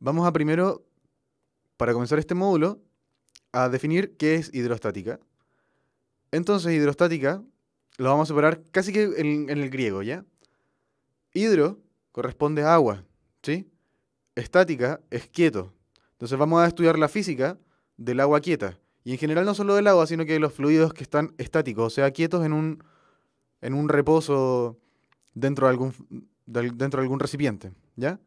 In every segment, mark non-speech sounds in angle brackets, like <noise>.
Vamos a primero, para comenzar este módulo, a definir qué es hidrostática. Entonces, hidrostática lo vamos a separar casi que en, el griego, ¿ya? Hidro corresponde a agua, ¿sí? Estática es quieto. Entonces vamos a estudiar la física del agua quieta. Y en general no solo del agua, sino que de los fluidos que están estáticos, o sea, quietos en un, en un reposo dentro de algún, dentro de algún recipiente, ¿ya?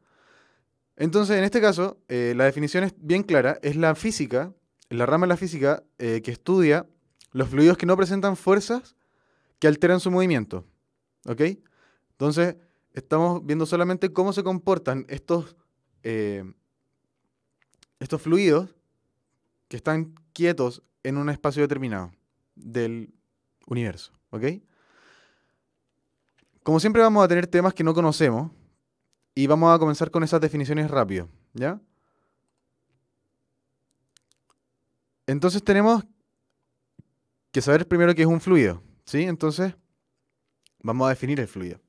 Entonces, en este caso, eh, la definición es bien clara, es la física, la rama de la física eh, que estudia los fluidos que no presentan fuerzas que alteran su movimiento. ¿Ok? Entonces, estamos viendo solamente cómo se comportan estos, eh, estos fluidos que están quietos en un espacio determinado del universo. ¿Ok? Como siempre vamos a tener temas que no conocemos, y vamos a comenzar con esas definiciones rápido, ¿ya? Entonces tenemos que saber primero qué es un fluido, ¿sí? Entonces vamos a definir el fluido.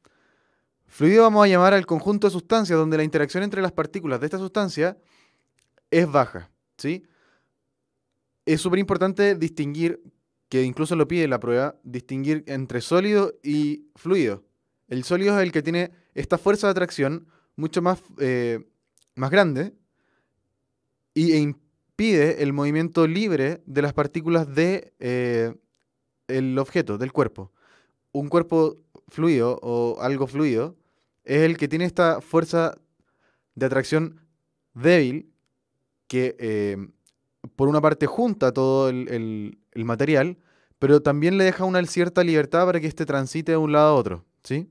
Fluido vamos a llamar al conjunto de sustancias donde la interacción entre las partículas de esta sustancia es baja, ¿sí? Es súper importante distinguir, que incluso lo pide la prueba, distinguir entre sólido y fluido, el sólido es el que tiene esta fuerza de atracción mucho más, eh, más grande y, e impide el movimiento libre de las partículas del de, eh, objeto, del cuerpo. Un cuerpo fluido o algo fluido es el que tiene esta fuerza de atracción débil que eh, por una parte junta todo el, el material, pero también le deja una cierta libertad para que éste transite de un lado a otro, ¿sí?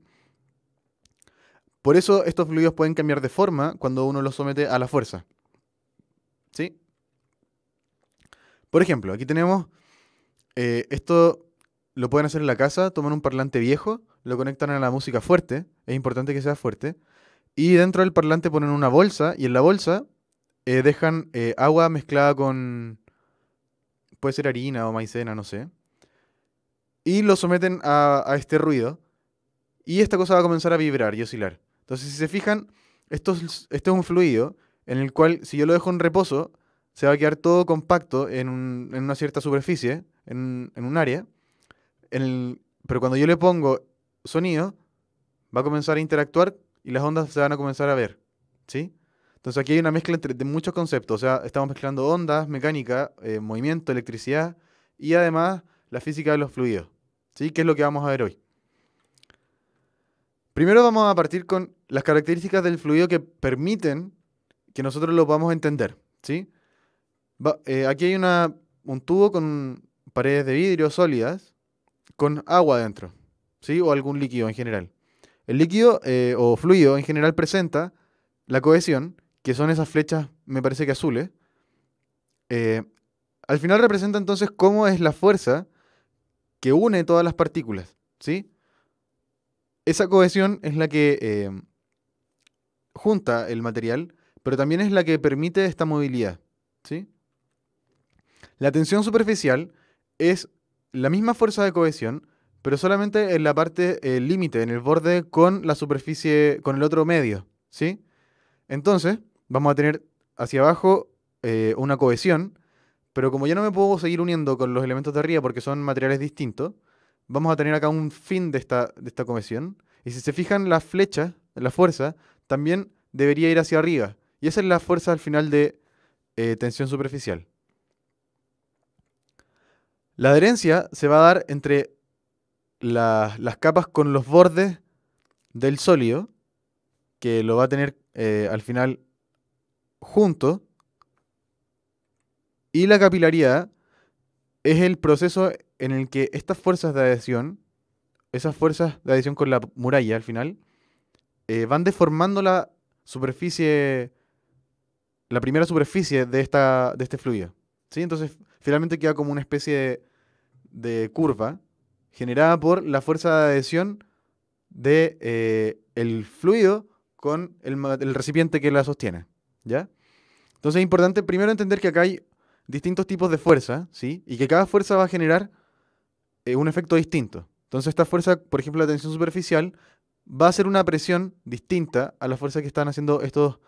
Por eso estos fluidos pueden cambiar de forma cuando uno los somete a la fuerza. ¿Sí? Por ejemplo, aquí tenemos eh, esto lo pueden hacer en la casa, toman un parlante viejo, lo conectan a la música fuerte, es importante que sea fuerte, y dentro del parlante ponen una bolsa y en la bolsa eh, dejan eh, agua mezclada con, puede ser harina o maicena, no sé, y lo someten a este ruido y esta cosa va a comenzar a vibrar y oscilar. Entonces, si se fijan, esto es, un fluido en el cual, si yo lo dejo en reposo, se va a quedar todo compacto en, una cierta superficie, en, un área. pero cuando yo le pongo sonido, va a comenzar a interactuar y las ondas se van a comenzar a ver. ¿Sí? Entonces aquí hay una mezcla entre, de muchos conceptos. O sea, estamos mezclando ondas, mecánica, eh, movimiento, electricidad y además la física de los fluidos. ¿Sí? Que es lo que vamos a ver hoy. Primero vamos a partir con las características del fluido que permiten que nosotros lo podamos entender. ¿sí? Eh, aquí hay una, un tubo con paredes de vidrio sólidas con agua dentro, ¿sí? o algún líquido en general. El líquido eh, o fluido en general presenta la cohesión, que son esas flechas, me parece que azules. Eh, al final representa entonces cómo es la fuerza que une todas las partículas. ¿sí? Esa cohesión es la que junta el material, pero también es la que permite esta movilidad. ¿sí? La tensión superficial es la misma fuerza de cohesión, pero solamente en la parte eh, límite, en el borde con la superficie, con el otro medio. ¿sí? Entonces, vamos a tener hacia abajo eh, una cohesión, pero como ya no me puedo seguir uniendo con los elementos de arriba porque son materiales distintos, vamos a tener acá un fin de esta, de esta cohesión. Y si se fijan, las flechas, la fuerza, también debería ir hacia arriba. Y esa es la fuerza al final de eh, tensión superficial. La adherencia se va a dar entre las capas con los bordes del sólido, que lo va a tener eh, al final junto, y la capilaridad es el proceso en el que estas fuerzas de adhesión, esas fuerzas de adhesión con la muralla al final, eh, van deformando la superficie, la primera superficie de, esta, de este fluido. Entonces, finalmente queda como una especie de, curva generada por la fuerza de adhesión del de, eh, el fluido con el, recipiente que la sostiene. ¿ya? Entonces es importante primero entender que acá hay distintos tipos de fuerza ¿sí? y que cada fuerza va a generar eh, un efecto distinto. Entonces esta fuerza, por ejemplo, la tensión superficial, va a ser una presión distinta a la fuerza que están haciendo estos,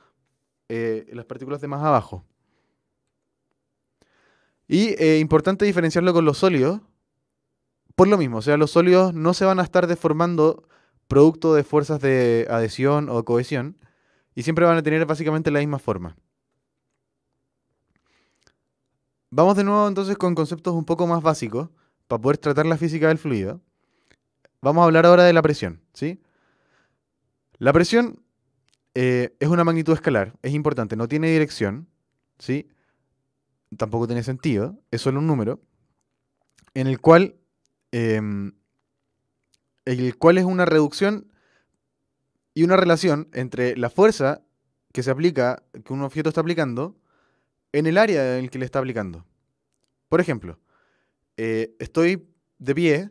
eh, las partículas de más abajo. Y eh, importante diferenciarlo con los sólidos, por lo mismo, o sea, los sólidos no se van a estar deformando producto de fuerzas de adhesión o cohesión, y siempre van a tener básicamente la misma forma. Vamos de nuevo entonces con conceptos un poco más básicos para poder tratar la física del fluido. Vamos a hablar ahora de la presión, ¿sí? La presión eh, es una magnitud escalar, es importante, no tiene dirección, ¿sí? Tampoco tiene sentido, es solo un número, en el cual, em, el cual es una reducción y una relación entre la fuerza que se aplica, que un objeto está aplicando, en el área en el que le está aplicando. Por ejemplo, eh, estoy de pie,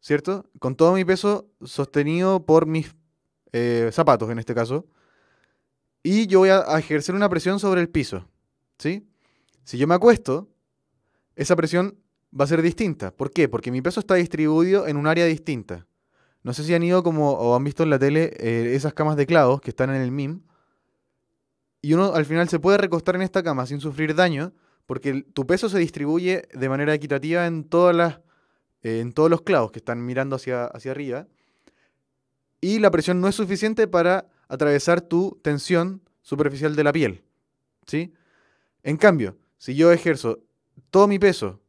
¿cierto? Con todo mi peso sostenido por mis eh, zapatos en este caso, y yo voy a, ejercer una presión sobre el piso, Si yo me acuesto, esa presión va a ser distinta. ¿Por qué? Porque mi peso está distribuido en un área distinta. No sé si han ido como o han visto en la tele eh, esas camas de clavos que están en el MIM. Y uno al final se puede recostar en esta cama sin sufrir daño porque tu peso se distribuye de manera equitativa en, todas las, eh, en todos los clavos que están mirando hacia, hacia arriba y la presión no es suficiente para atravesar tu tensión superficial de la piel. ¿sí? En cambio, si yo ejerzo todo mi peso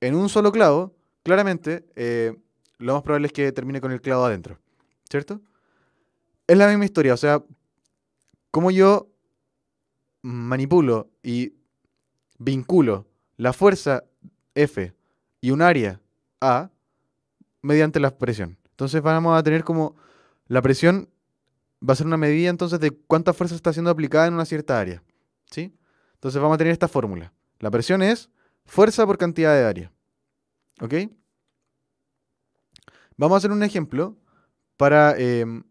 en un solo clavo, claramente eh, lo más probable es que termine con el clavo adentro. ¿Cierto? Es la misma historia, o sea, ¿cómo yo manipulo y vinculo la fuerza F y un área A mediante la presión. Entonces vamos a tener como la presión va a ser una medida entonces de cuánta fuerza está siendo aplicada en una cierta área. ¿sí? Entonces vamos a tener esta fórmula. La presión es fuerza por cantidad de área. ¿Ok? Vamos a hacer un ejemplo para em,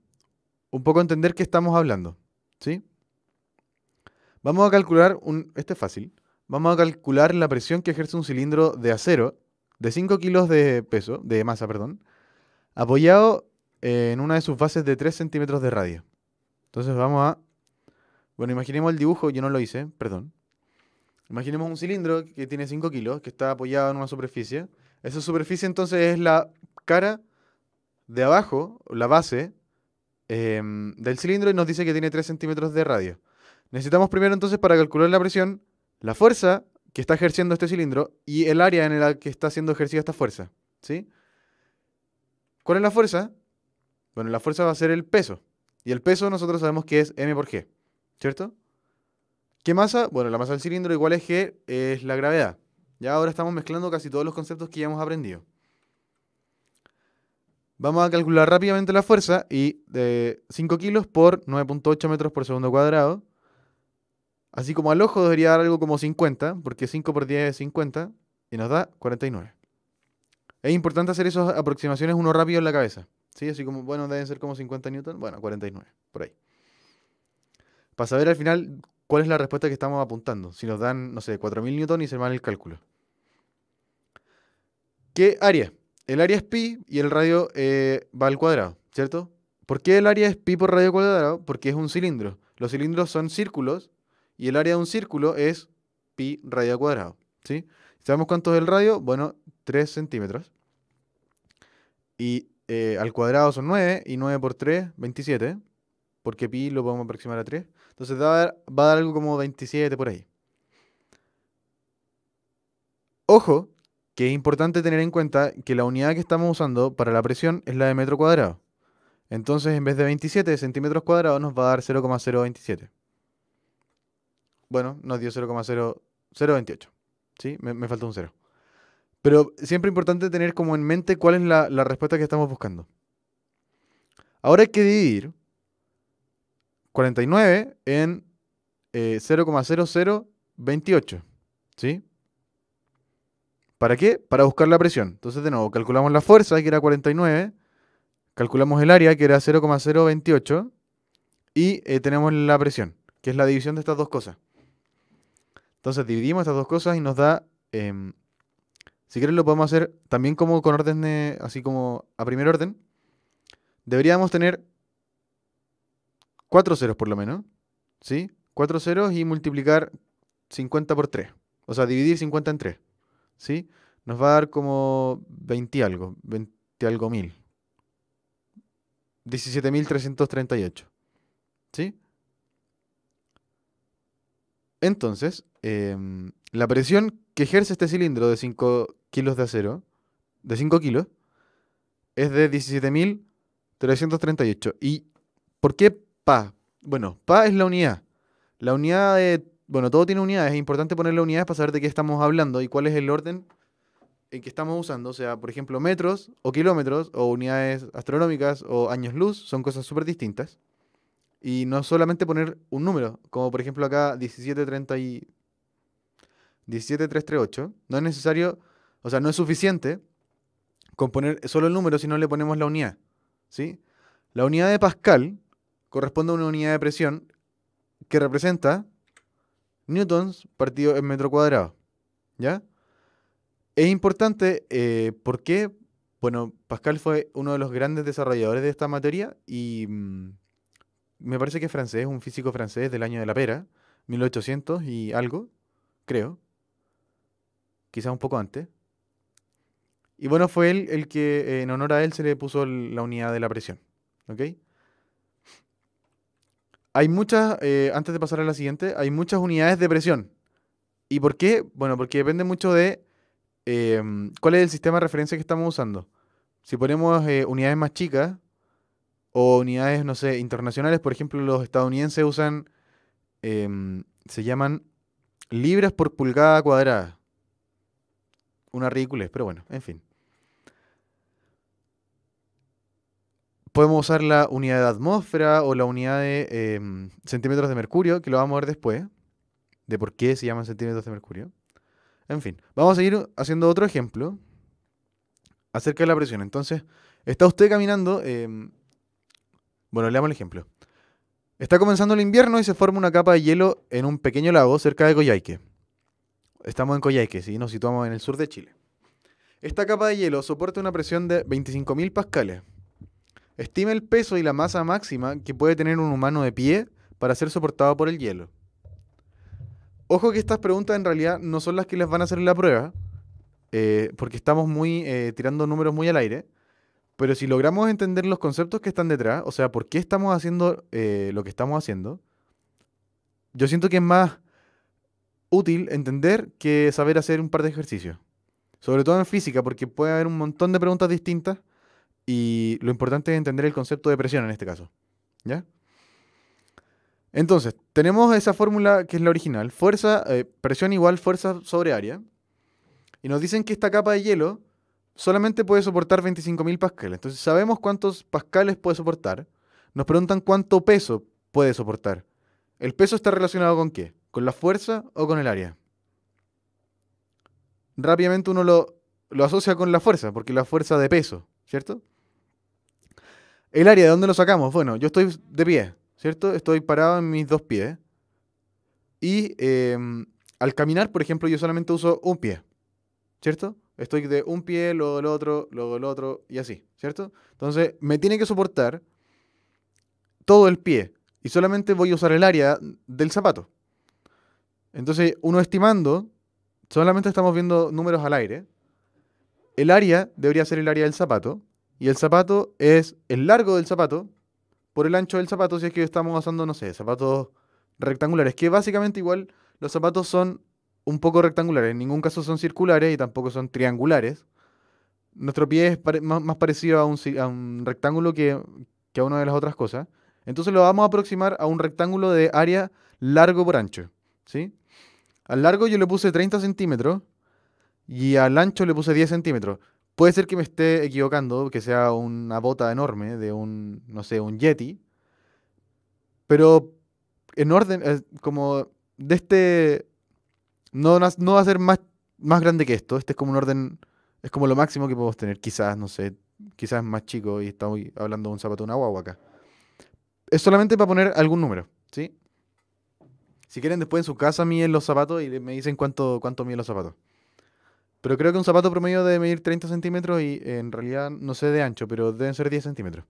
un poco entender qué estamos hablando. ¿sí? Vamos a calcular, un, este es fácil, vamos a calcular la presión que ejerce un cilindro de acero de 5 kilos de peso, de masa, perdón, apoyado eh, en una de sus bases de 3 centímetros de radio. Entonces vamos a... Bueno, imaginemos el dibujo, yo no lo hice, perdón. Imaginemos un cilindro que tiene 5 kilos, que está apoyado en una superficie. Esa superficie entonces es la cara de abajo, la base em, del cilindro y nos dice que tiene 3 centímetros de radio. Necesitamos primero entonces para calcular la presión, la fuerza que está ejerciendo este cilindro y el área en la que está siendo ejercida esta fuerza. ¿sí? ¿Cuál es la fuerza? Bueno, la fuerza va a ser el peso. Y el peso nosotros sabemos que es m por g, ¿cierto? ¿Qué masa? Bueno, la masa del cilindro igual es g, es la gravedad. Ya ahora estamos mezclando casi todos los conceptos que ya hemos aprendido. Vamos a calcular rápidamente la fuerza y de eh, 5 kilos por 9.8 metros por segundo cuadrado. Así como al ojo debería dar algo como 50, porque 5 por 10 es 50 y nos da 49. Es importante hacer esas aproximaciones uno rápido en la cabeza. Sí, así como, bueno, deben ser como 50 newton, bueno, 49, por ahí. Para saber al final cuál es la respuesta que estamos apuntando. Si nos dan, no sé, 4.000 newton y se mal el cálculo. ¿Qué área? El área es pi y el radio eh, va al cuadrado, ¿cierto? ¿Por qué el área es pi por radio cuadrado? Porque es un cilindro. Los cilindros son círculos y el área de un círculo es pi radio cuadrado, ¿sí? ¿Sabemos cuánto es el radio? Bueno, 3 centímetros. Y eh, al cuadrado son 9 y 9 por 3, 27, porque pi lo podemos aproximar a 3. Entonces va a dar, algo como 27 por ahí. Ojo, que es importante tener en cuenta que la unidad que estamos usando para la presión es la de metro cuadrado. Entonces, en vez de 27 centímetros cuadrados, nos va a dar 0,027. Bueno, nos dio 0,028. ¿Sí? Me, me faltó un 0. Pero siempre es importante tener como en mente cuál es la, respuesta que estamos buscando. Ahora hay que dividir 49 en 0,0028. Eh, ¿Sí? ¿Para qué? Para buscar la presión. Entonces, de nuevo, calculamos la fuerza, que era 49. Calculamos el área, que era 0,028. Y eh, tenemos la presión, que es la división de estas dos cosas. Entonces, dividimos estas dos cosas y nos da em, si quieren lo podemos hacer también como con de. así como a primer orden. Deberíamos tener cuatro ceros por lo menos, ¿sí? Cuatro ceros y multiplicar 50 por 3. O sea, dividir 50 en 3, ¿sí? Nos va a dar como 20 algo, 20 algo mil. 17.338, ¿sí? Entonces, em, la presión que ejerce este cilindro de 5 kilos de acero, de 5 kilos, es de 17.338. ¿Y por qué PA? Bueno, PA es la unidad. La unidad de... Bueno, todo tiene unidades. Es importante poner la unidades para saber de qué estamos hablando y cuál es el orden en que estamos usando. O sea, por ejemplo, metros o kilómetros o unidades astronómicas o años luz son cosas súper distintas. Y no solamente poner un número, como por ejemplo acá 1730 y... 17338. No es necesario o sea, no es suficiente con poner solo el número si no le ponemos la unidad. ¿sí? La unidad de Pascal corresponde a una unidad de presión que representa newtons partido en metro cuadrado. ¿Ya? Es importante eh, porque, bueno, Pascal fue uno de los grandes desarrolladores de esta materia y mm, me parece que es francés, un físico francés del año de la pera, 1800 y algo, creo. quizás un poco antes. Y bueno, fue él el que en honor a él se le puso la unidad de la presión. ¿Ok? Hay muchas, eh, antes de pasar a la siguiente, hay muchas unidades de presión. ¿Y por qué? Bueno, porque depende mucho de em, cuál es el sistema de referencia que estamos usando. Si ponemos eh, unidades más chicas o unidades, no sé, internacionales, por ejemplo, los estadounidenses usan, em, se llaman libras por pulgada cuadrada. Una ridiculez, pero bueno, en fin. podemos usar la unidad de atmósfera o la unidad de em, centímetros de mercurio, que lo vamos a ver después, de por qué se llaman centímetros de mercurio. En fin, vamos a seguir haciendo otro ejemplo acerca de la presión. Entonces, está usted caminando, Bueno, em, bueno, leamos el ejemplo. Está comenzando el invierno y se forma una capa de hielo en un pequeño lago cerca de Coyhaique. Estamos en Coyhaique, ¿sí? Nos situamos en el sur de Chile. Esta capa de hielo soporta una presión de 25.000 pascales. Estima el peso y la masa máxima que puede tener un humano de pie para ser soportado por el hielo. Ojo que estas preguntas en realidad no son las que les van a hacer en la prueba, eh, porque estamos muy eh, tirando números muy al aire. Pero si logramos entender los conceptos que están detrás, o sea, por qué estamos haciendo eh, lo que estamos haciendo, yo siento que es más útil entender que saber hacer un par de ejercicios. Sobre todo en física, porque puede haber un montón de preguntas distintas y lo importante es entender el concepto de presión en este caso. ¿Ya? Entonces, tenemos esa fórmula que es la original. Fuerza, eh, presión igual fuerza sobre área. Y nos dicen que esta capa de hielo solamente puede soportar 25.000 pascales. Entonces, sabemos cuántos pascales puede soportar. Nos preguntan cuánto peso puede soportar. ¿El peso está relacionado con qué? ¿Con la fuerza o con el área? Rápidamente uno lo, lo asocia con la fuerza, porque la fuerza de peso, ¿cierto? ¿El área de dónde lo sacamos? Bueno, yo estoy de pie, ¿cierto? Estoy parado en mis dos pies. Y em, al caminar, por ejemplo, yo solamente uso un pie, ¿cierto? Estoy de un pie, luego del otro, luego del otro y así, ¿cierto? Entonces, me tiene que soportar todo el pie y solamente voy a usar el área del zapato. Entonces, uno estimando, solamente estamos viendo números al aire. El área debería ser el área del zapato y el zapato es el largo del zapato por el ancho del zapato, si es que estamos usando, no sé, zapatos rectangulares, que básicamente igual los zapatos son un poco rectangulares, en ningún caso son circulares y tampoco son triangulares. Nuestro pie es más, parecido a un, rectángulo que, que a una de las otras cosas. Entonces lo vamos a aproximar a un rectángulo de área largo por ancho. ¿sí? Al largo yo le puse 30 centímetros y al ancho le puse 10 centímetros. Puede ser que me esté equivocando, que sea una bota enorme de un, no sé, un Yeti. Pero en orden, eh, como de este, no, no va a ser más, más grande que esto. Este es como un orden, es como lo máximo que podemos tener. Quizás, no sé, quizás es más chico y estamos hablando de un zapato, una guagua acá. Es solamente para poner algún número, ¿sí? Si quieren, después en su casa miden los zapatos y me dicen cuánto, cuánto miden los zapatos. Pero creo que un zapato promedio debe medir 30 centímetros y en realidad no sé de ancho, pero deben ser 10 centímetros.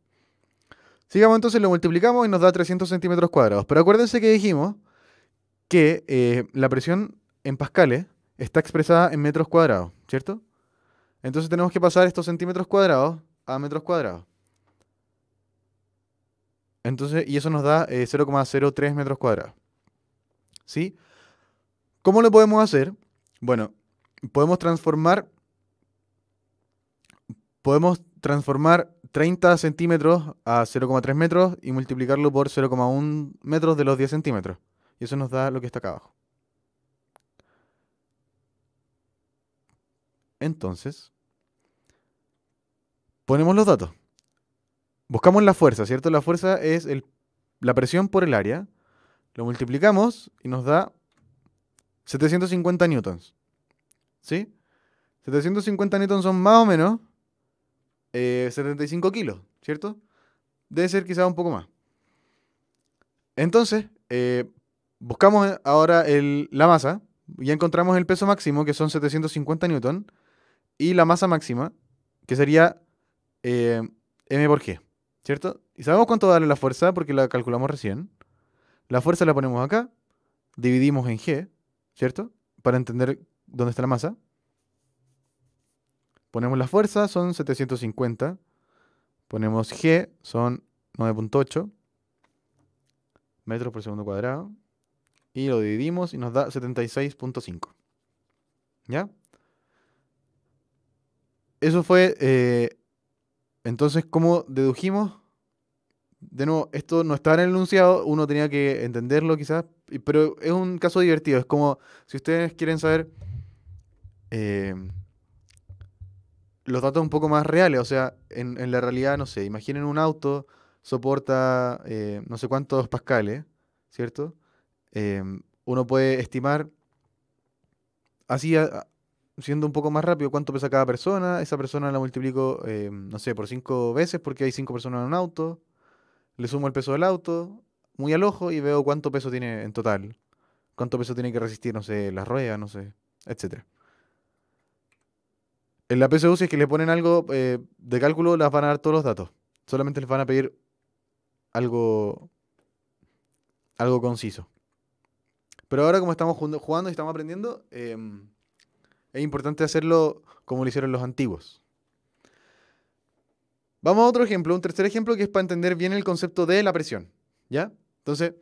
Sigamos entonces, lo multiplicamos y nos da 300 centímetros cuadrados. Pero acuérdense que dijimos que eh, la presión en pascales está expresada en metros cuadrados, ¿cierto? Entonces tenemos que pasar estos centímetros cuadrados a metros cuadrados. Entonces, y eso nos da 0,03 eh, metros cuadrados. ¿Sí? ¿Cómo lo podemos hacer? Bueno, podemos transformar, podemos transformar 30 centímetros a 0,3 metros y multiplicarlo por 0,1 metros de los 10 centímetros. Y eso nos da lo que está acá abajo. Entonces, ponemos los datos. Buscamos la fuerza, ¿cierto? La fuerza es la presión por el área. Lo multiplicamos y nos da 750 newtons. ¿sí? 750 N son más o menos 75 eh, kilos, ¿cierto? Debe ser quizá un poco más. Entonces, eh, buscamos ahora la masa, ya encontramos el peso máximo, que son 750 newton y la masa máxima, que sería eh, m por g, ¿cierto? Y sabemos cuánto vale la fuerza porque la calculamos recién. La fuerza la ponemos acá, dividimos en g, ¿cierto? Para entender ¿Dónde está la masa? Ponemos la fuerza, son 750. Ponemos G, son 9.8 metros por segundo cuadrado. Y lo dividimos y nos da 76.5. ¿Ya? Eso fue... Eh, entonces, ¿cómo dedujimos? De nuevo, esto no estaba en el enunciado, uno tenía que entenderlo quizás, pero es un caso divertido. Es como, si ustedes quieren saber eh, los datos un poco más reales. O sea, en, la realidad, no sé, imaginen un auto soporta eh, no sé cuántos pascales, ¿cierto? Eh, uno puede estimar así, siendo un poco más rápido, cuánto pesa cada persona. Esa persona la multiplico, no sé, por cinco veces porque hay cinco personas en un auto. Le sumo el peso del auto, muy al ojo, y veo cuánto peso tiene en total. Cuánto peso tiene que resistir, no sé, las ruedas, no sé, etcétera. En la PSU, si es que le ponen algo eh, de cálculo, las van a dar todos los datos. Solamente les van a pedir algo, algo conciso. Pero ahora, como estamos jugando y estamos aprendiendo, em, es importante hacerlo como lo hicieron los antiguos. Vamos a otro ejemplo, un tercer ejemplo que es para entender bien el concepto de la presión. ¿Ya? Entonces,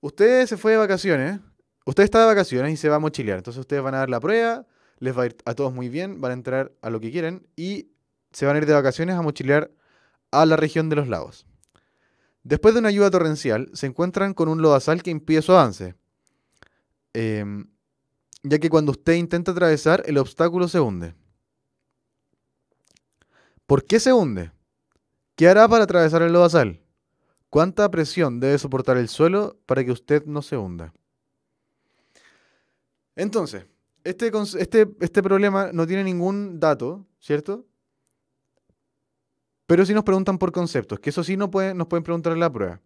usted se fue de vacaciones, usted está de vacaciones y se va a mochilear. Entonces, ustedes van a dar la prueba, les va a ir a todos muy bien, van a entrar a lo que quieren y se van a ir de vacaciones a mochilear a la región de los lagos. Después de una lluvia torrencial, se encuentran con un lodazal que impide su avance, em, ya que cuando usted intenta atravesar, el obstáculo se hunde. ¿Por qué se hunde? ¿Qué hará para atravesar el lodazal? ¿Cuánta presión debe soportar el suelo para que usted no se hunda? Entonces, este, este, este, problema no tiene ningún dato, ¿cierto? Pero sí nos preguntan por conceptos, que eso sí no nos pueden preguntar en la prueba.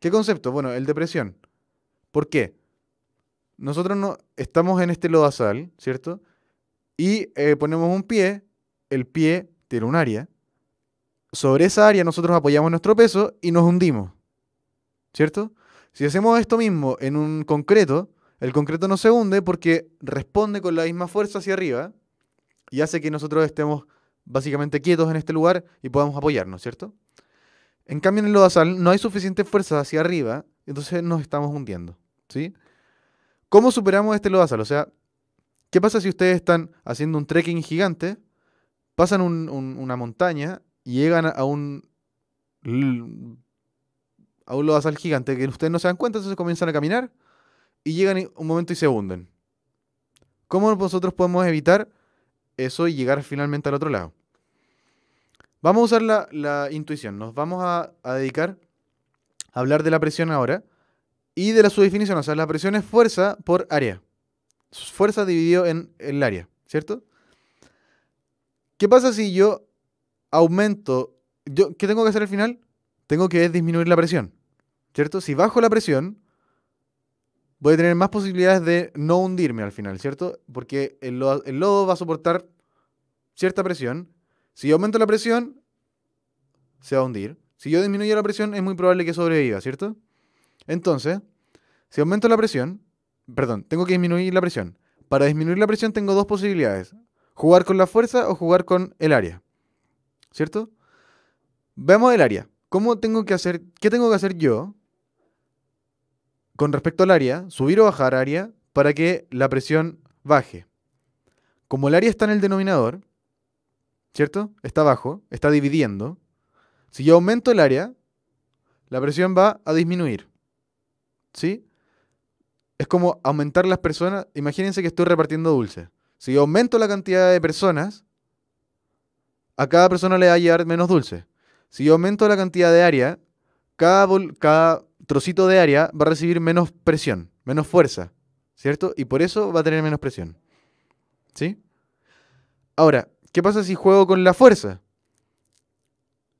¿Qué concepto? Bueno, el depresión. ¿Por qué? Nosotros no, estamos en este lodazal, ¿cierto? Y eh, ponemos un pie, el pie tiene un área. Sobre esa área nosotros apoyamos nuestro peso y nos hundimos, ¿cierto? Si hacemos esto mismo en un concreto, el concreto no se hunde porque responde con la misma fuerza hacia arriba y hace que nosotros estemos básicamente quietos en este lugar y podamos apoyarnos, ¿cierto? En cambio, en el lodazal no hay suficiente fuerza hacia arriba, entonces nos estamos hundiendo, ¿sí? ¿Cómo superamos este lodazal? O sea, ¿qué pasa si ustedes están haciendo un trekking gigante, pasan una montaña y llegan a un a un lodazal gigante que ustedes no se dan cuenta, entonces comienzan a caminar y llegan un momento y se hunden. ¿Cómo nosotros podemos evitar eso y llegar finalmente al otro lado? Vamos a usar la, intuición. Nos vamos a, dedicar a hablar de la presión ahora y de la sub-definición. O sea, la presión es fuerza por área. Fuerza dividido en el área, ¿cierto? ¿Qué pasa si yo aumento? Yo, ¿Qué tengo que hacer al final? Tengo que disminuir la presión, ¿cierto? Si bajo la presión, voy a tener más posibilidades de no hundirme al final, ¿cierto? Porque el, lodo va a soportar cierta presión. Si yo aumento la presión, se va a hundir. Si yo disminuyo la presión, es muy probable que sobreviva, ¿cierto? Entonces, si aumento la presión, perdón, tengo que disminuir la presión. Para disminuir la presión tengo dos posibilidades. Jugar con la fuerza o jugar con el área. ¿Cierto? Veamos el área. ¿Cómo tengo que hacer? ¿Qué tengo que hacer yo con respecto al área, subir o bajar área para que la presión baje. Como el área está en el denominador, ¿cierto? Está bajo, está dividiendo. Si yo aumento el área, la presión va a disminuir. ¿Sí? Es como aumentar las personas. Imagínense que estoy repartiendo dulces. Si yo aumento la cantidad de personas, a cada persona le va a llegar menos dulce. Si yo aumento la cantidad de área, cada, cada trocito de área va a recibir menos presión, menos fuerza, ¿cierto? Y por eso va a tener menos presión. ¿Sí? Ahora, ¿qué pasa si juego con la fuerza?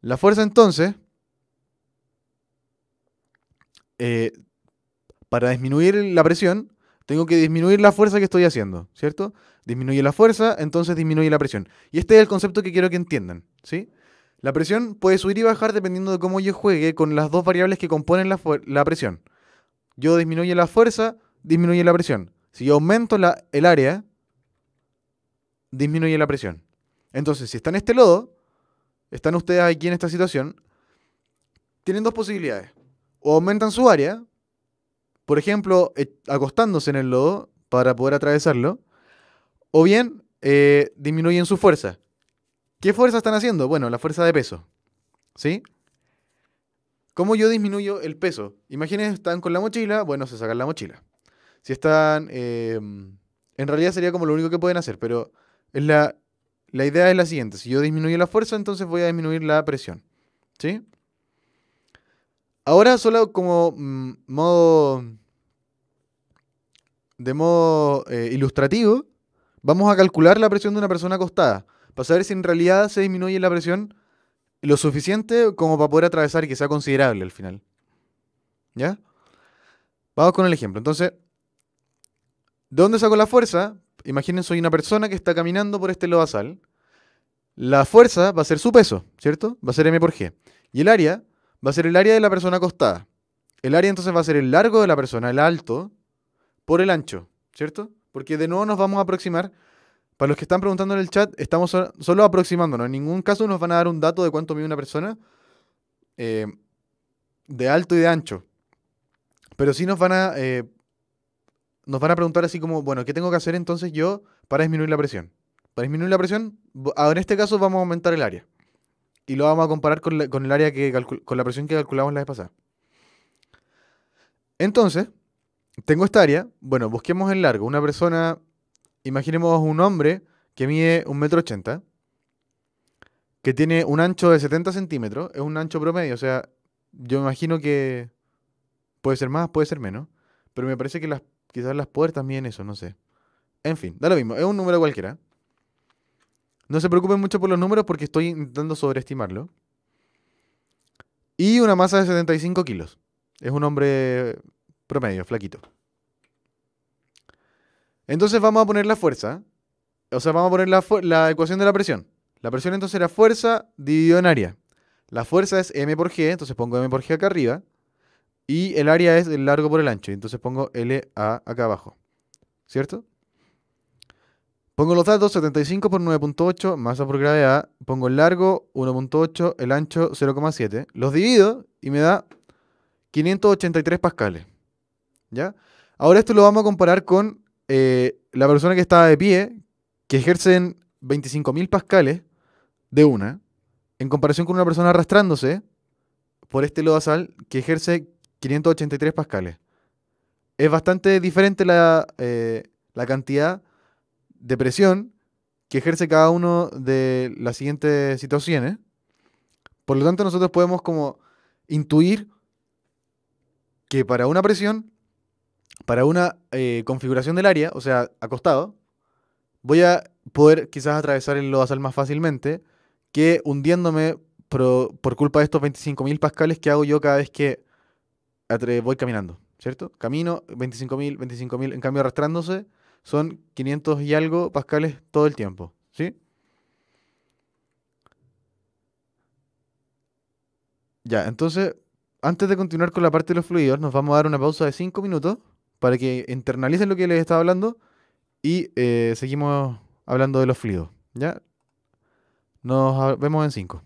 La fuerza entonces, eh, para disminuir la presión, tengo que disminuir la fuerza que estoy haciendo, ¿cierto? Disminuye la fuerza, entonces disminuye la presión. Y este es el concepto que quiero que entiendan, ¿sí? La presión puede subir y bajar dependiendo de cómo yo juegue con las dos variables que componen la, presión. Yo disminuye la fuerza, disminuye la presión. Si yo aumento el área, disminuye la presión. Entonces, si está en este lodo, están ustedes aquí en esta situación, tienen dos posibilidades. O aumentan su área, por ejemplo, eh, acostándose en el lodo para poder atravesarlo, o bien eh, disminuyen su fuerza. ¿Qué fuerza están haciendo? Bueno, la fuerza de peso. ¿Sí? ¿Cómo yo disminuyo el peso? Imaginen, están con la mochila, bueno, se sacan la mochila. Si están... Eh, en realidad sería como lo único que pueden hacer, pero la, idea es la siguiente. Si yo disminuyo la fuerza, entonces voy a disminuir la presión. ¿Sí? Ahora solo como mm, modo... De modo eh, ilustrativo, vamos a calcular la presión de una persona acostada para saber si en realidad se disminuye la presión lo suficiente como para poder atravesar y que sea considerable al final. ¿Ya? Vamos con el ejemplo. Entonces, ¿de dónde saco la fuerza? Imaginen, soy una persona que está caminando por este lobasal. La fuerza va a ser su peso, ¿cierto? Va a ser m por g. Y el área va a ser el área de la persona acostada. El área entonces va a ser el largo de la persona, el alto, por el ancho, ¿cierto? Porque de nuevo nos vamos a aproximar para los que están preguntando en el chat, estamos solo aproximándonos. En ningún caso nos van a dar un dato de cuánto mide una persona eh, de alto y de ancho. Pero sí nos van a eh, nos van a preguntar así como, bueno, ¿qué tengo que hacer entonces yo para disminuir la presión? Para disminuir la presión, en este caso vamos a aumentar el área. Y lo vamos a comparar con la, el área que con la presión que calculamos la vez pasada. Entonces, tengo esta área. Bueno, busquemos el largo. Una persona imaginemos un hombre que mide un metro ochenta, que tiene un ancho de 70 centímetros, es un ancho promedio, o sea, yo imagino que puede ser más, puede ser menos, pero me parece que las, quizás las puertas miden eso, no sé. En fin, da lo mismo, es un número cualquiera. No se preocupen mucho por los números porque estoy intentando sobreestimarlo. Y una masa de 75 kilos. Es un hombre promedio, flaquito. Entonces vamos a poner la fuerza. O sea, vamos a poner la, ecuación de la presión. La presión entonces era fuerza dividido en área. La fuerza es m por g, entonces pongo m por g acá arriba. Y el área es el largo por el ancho, entonces pongo LA acá abajo. ¿Cierto? Pongo los datos 75 por 9.8, masa por gravedad, pongo el largo 1.8, el ancho 0.7, los divido y me da 583 pascales. ¿Ya? Ahora esto lo vamos a comparar con eh, la persona que está de pie, que ejercen 25.000 pascales de una, en comparación con una persona arrastrándose por este lodazal que ejerce 583 pascales. Es bastante diferente eh, la, cantidad de presión que ejerce cada uno de las siguientes situaciones. Por lo tanto, nosotros podemos como intuir que para una presión para una eh, configuración del área, o sea, acostado, voy a poder quizás atravesar el lodazal más fácilmente que hundiéndome por culpa de estos 25.000 pascales que hago yo cada vez que voy caminando, ¿cierto? Camino, 25.000, 25.000, en cambio arrastrándose son 500 y algo pascales todo el tiempo, ¿sí? Ya, entonces, antes de continuar con la parte de los fluidos, nos vamos a dar una pausa de 5 minutos para que internalicen lo que les estaba hablando y eh, seguimos hablando de los fluidos. ¿Ya? Nos vemos en 5.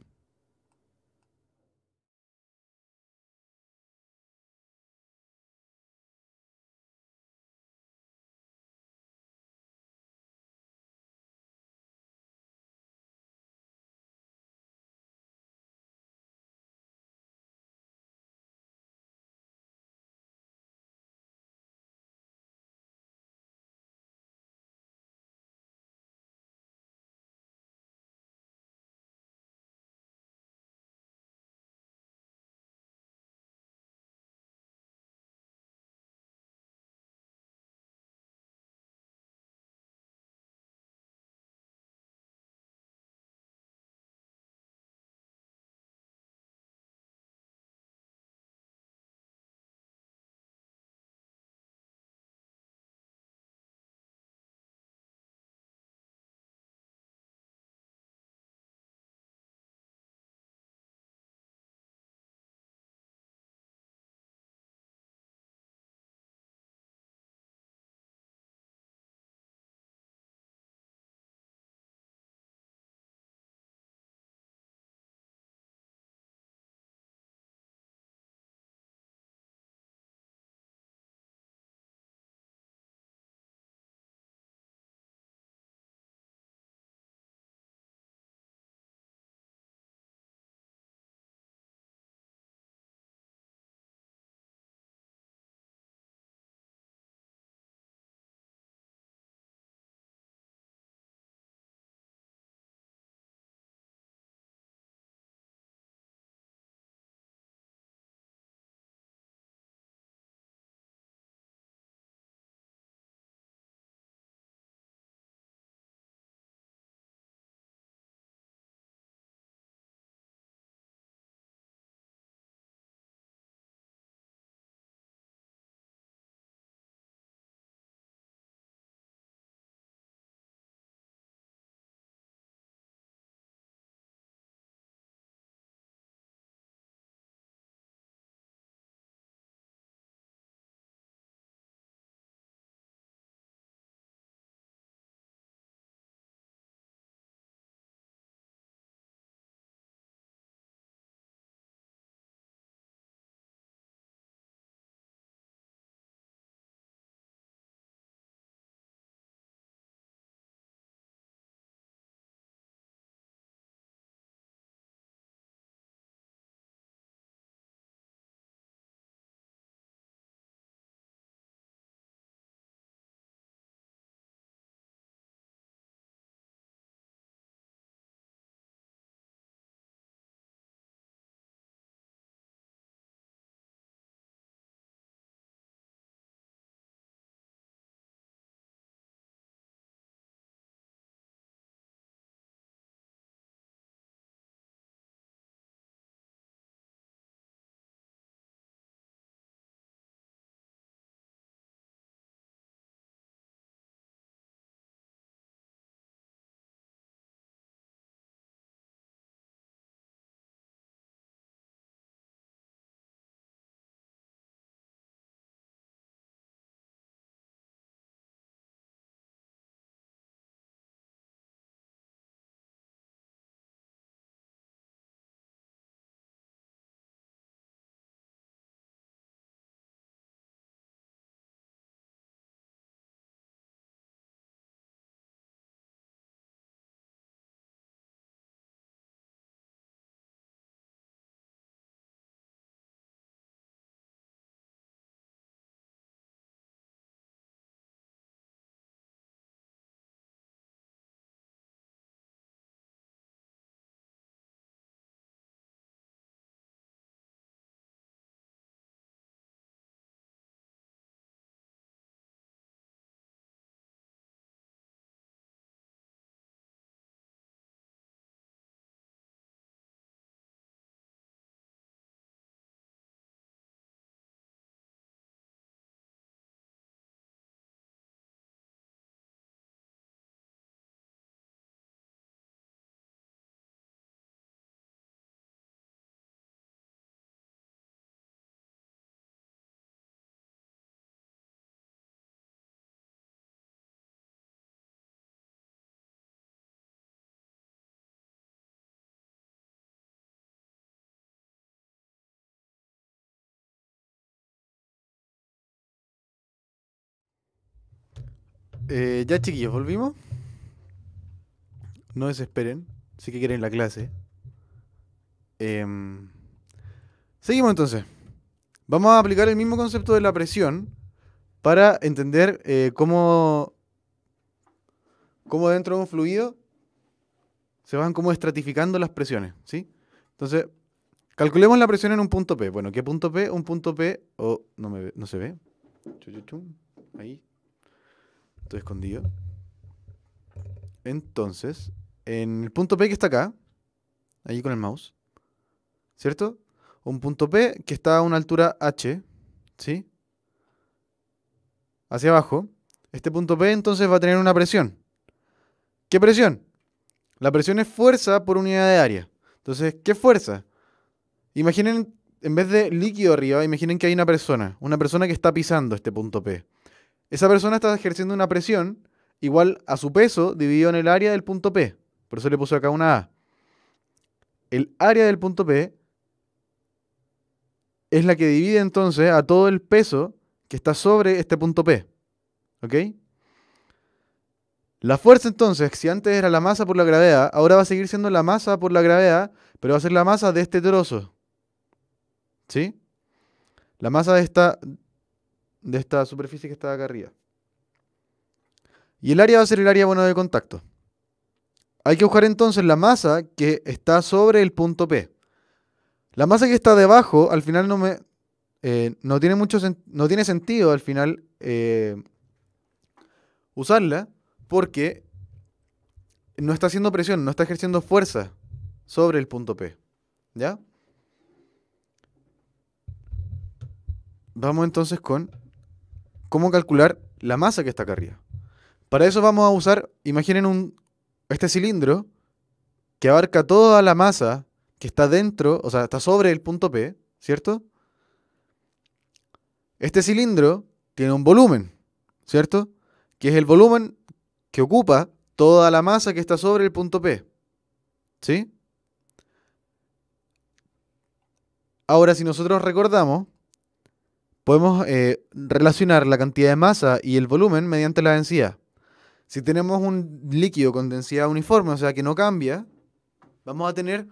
Eh, ya, chiquillos, volvimos. No desesperen. Si que quieren la clase. Em, seguimos entonces. Vamos a aplicar el mismo concepto de la presión para entender eh, cómo, dentro de un fluido se van como estratificando las presiones. ¿sí? Entonces, calculemos la presión en un punto P. Bueno, ¿qué punto P? Un punto P, o no, me, no se ve. Ahí Estoy escondido. Entonces, en el punto P que está acá, allí con el mouse, ¿cierto? Un punto P que está a una altura H, ¿sí? Hacia abajo. Este punto P entonces va a tener una presión. ¿Qué presión? La presión es fuerza por unidad de área. Entonces, ¿qué fuerza? Imaginen, en vez de líquido arriba, imaginen que hay una persona, una persona que está pisando este punto P. Esa persona está ejerciendo una presión igual a su peso dividido en el área del punto P. Por eso le puse acá una A. El área del punto P es la que divide entonces a todo el peso que está sobre este punto P. ¿Ok? La fuerza entonces, si antes era la masa por la gravedad, ahora va a seguir siendo la masa por la gravedad, pero va a ser la masa de este trozo. ¿Sí? La masa de esta, de esta superficie que está acá arriba. Y el área va a ser el área bueno de contacto. Hay que buscar entonces la masa que está sobre el punto P. La masa que está debajo, al final no me. Eh, no, tiene mucho no tiene sentido al final eh, usarla porque no está haciendo presión, no está ejerciendo fuerza sobre el punto P. ¿Ya? Vamos entonces con cómo calcular la masa que está acá arriba. Para eso vamos a usar, imaginen un, este cilindro que abarca toda la masa que está dentro, o sea, está sobre el punto P, ¿cierto? Este cilindro tiene un volumen, ¿cierto? Que es el volumen que ocupa toda la masa que está sobre el punto P. ¿Sí? Ahora, si nosotros recordamos, podemos eh, relacionar la cantidad de masa y el volumen mediante la densidad. Si tenemos un líquido con densidad uniforme, o sea, que no cambia, vamos a tener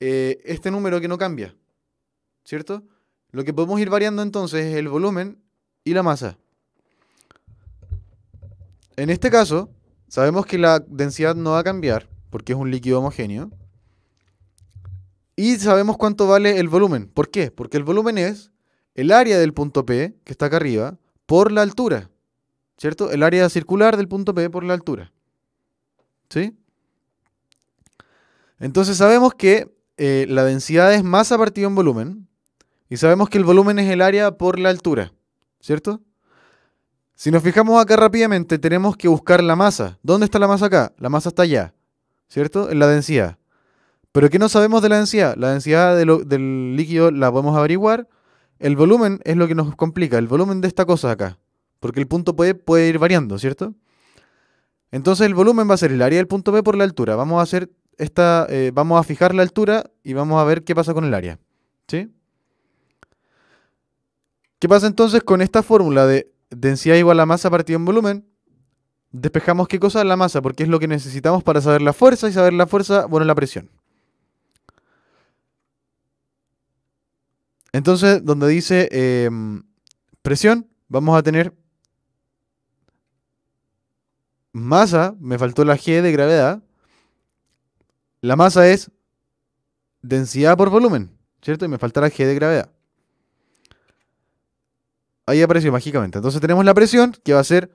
eh, este número que no cambia, ¿cierto? Lo que podemos ir variando entonces es el volumen y la masa. En este caso, sabemos que la densidad no va a cambiar porque es un líquido homogéneo. Y sabemos cuánto vale el volumen. ¿Por qué? Porque el volumen es el área del punto P, que está acá arriba, por la altura. ¿Cierto? El área circular del punto P por la altura. ¿Sí? Entonces sabemos que eh, la densidad es masa partido en volumen. Y sabemos que el volumen es el área por la altura. ¿Cierto? Si nos fijamos acá rápidamente, tenemos que buscar la masa. ¿Dónde está la masa acá? La masa está allá. ¿Cierto? En la densidad. ¿Pero qué no sabemos de la densidad? La densidad del líquido la podemos averiguar el volumen es lo que nos complica, el volumen de esta cosa acá. Porque el punto P puede ir variando, ¿cierto? Entonces el volumen va a ser el área del punto B por la altura. Vamos a hacer esta, eh, vamos a fijar la altura y vamos a ver qué pasa con el área. ¿Sí? ¿Qué pasa entonces con esta fórmula de densidad igual a masa partido en volumen? Despejamos qué cosa? La masa, porque es lo que necesitamos para saber la fuerza y saber la fuerza, bueno, la presión. Entonces, donde dice em, presión, vamos a tener masa, me faltó la G de gravedad. La masa es densidad por volumen, ¿cierto? Y me falta la G de gravedad. Ahí apareció mágicamente. Entonces tenemos la presión, que va a ser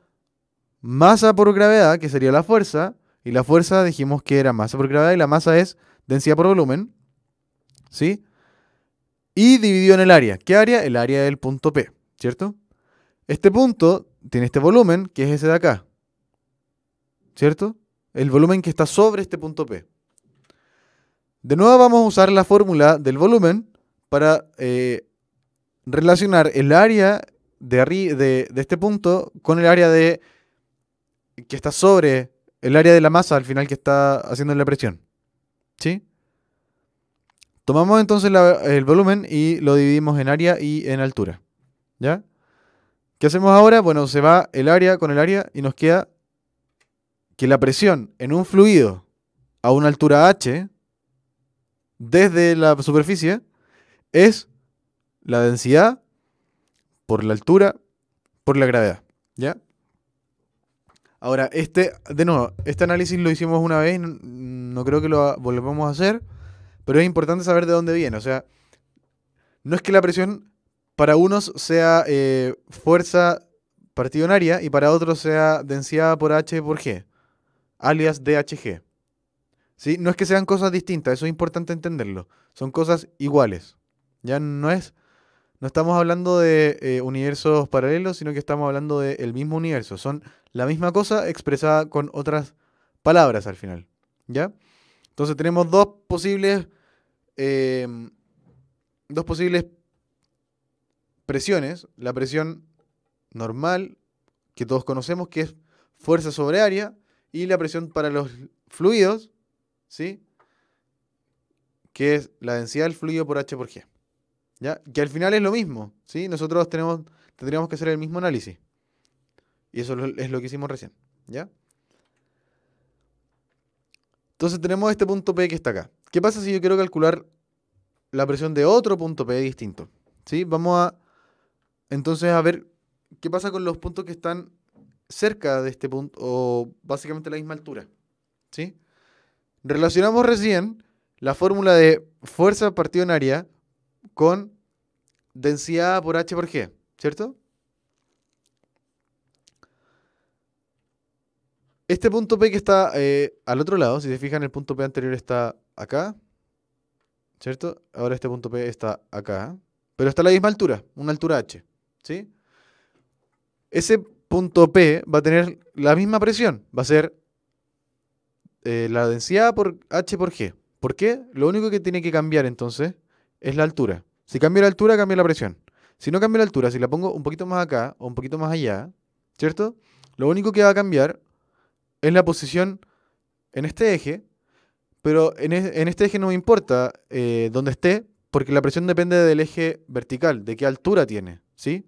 masa por gravedad, que sería la fuerza. Y la fuerza dijimos que era masa por gravedad y la masa es densidad por volumen. ¿Sí? y dividió en el área. ¿Qué área? El área del punto P, ¿cierto? Este punto tiene este volumen, que es ese de acá, ¿cierto? El volumen que está sobre este punto P. De nuevo vamos a usar la fórmula del volumen para eh, relacionar el área de, de, este punto con el área de que está sobre el área de la masa al final que está haciendo la presión. ¿Sí? Tomamos entonces el volumen y lo dividimos en área y en altura. ¿Ya? ¿Qué hacemos ahora? Bueno, se va el área con el área y nos queda que la presión en un fluido a una altura h desde la superficie es la densidad por la altura por la gravedad. ¿Ya? Ahora, este, de nuevo, este análisis lo hicimos una vez, no creo que lo volvamos a hacer. Pero es importante saber de dónde viene. O sea, no es que la presión para unos sea eh, fuerza partidonaria y para otros sea densidad por H por G, alias DHG. ¿Sí? No es que sean cosas distintas, eso es importante entenderlo. Son cosas iguales. Ya no es. No estamos hablando de eh, universos paralelos, sino que estamos hablando del mismo universo. Son la misma cosa expresada con otras palabras al final. ¿Ya? Entonces tenemos dos posibles, em, dos posibles presiones. La presión normal, que todos conocemos, que es fuerza sobre área, y la presión para los fluidos, ¿sí? Que es la densidad del fluido por H por G. ¿Ya? Que al final es lo mismo, ¿sí? Nosotros tenemos, tendríamos que hacer el mismo análisis. Y eso es lo que hicimos recién, ¿ya? Entonces tenemos este punto P que está acá. ¿Qué pasa si yo quiero calcular la presión de otro punto P distinto? ¿Sí? Vamos a entonces a ver qué pasa con los puntos que están cerca de este punto o básicamente a la misma altura. ¿Sí? Relacionamos recién la fórmula de fuerza en área con densidad por H por G, ¿cierto? Este punto P que está eh, al otro lado, si se fijan, el punto P anterior está acá, ¿cierto? Ahora este punto P está acá, pero está a la misma altura, una altura H, ¿sí? Ese punto P va a tener la misma presión, va a ser eh, la densidad por H por G. ¿Por qué? Lo único que tiene que cambiar entonces es la altura. Si cambia la altura, cambia la presión. Si no cambia la altura, si la pongo un poquito más acá o un poquito más allá, ¿cierto? Lo único que va a cambiar es la posición, en este eje, pero en, este eje no me importa eh, dónde esté, porque la presión depende del eje vertical, de qué altura tiene, ¿sí?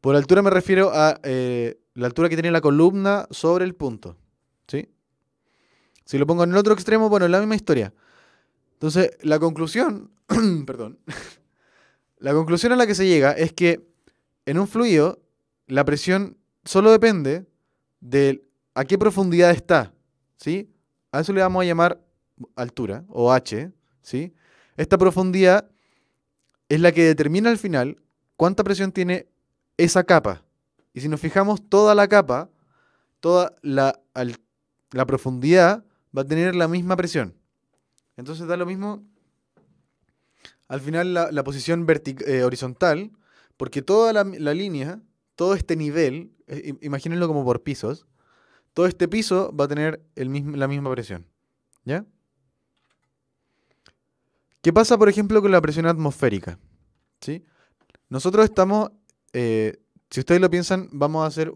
Por altura me refiero a eh, la altura que tiene la columna sobre el punto, ¿sí? Si lo pongo en el otro extremo, bueno, es la misma historia. Entonces, la conclusión, <clears throat> perdón, <laughs> la conclusión a la que se llega es que en un fluido la presión solo depende del a qué profundidad está, ¿sí? A eso le vamos a llamar altura o H, ¿sí? Esta profundidad es la que determina al final cuánta presión tiene esa capa. Y si nos fijamos, toda la capa, toda la, profundidad va a tener la misma presión. Entonces da lo mismo al final la, posición eh, horizontal, porque toda la, línea, todo este nivel, eh, imagínenlo como por pisos, todo este piso va a tener la misma presión. ¿Ya? ¿Qué pasa, por ejemplo, con la presión atmosférica? ¿Sí? Nosotros estamos, eh, si ustedes lo piensan, vamos a hacer,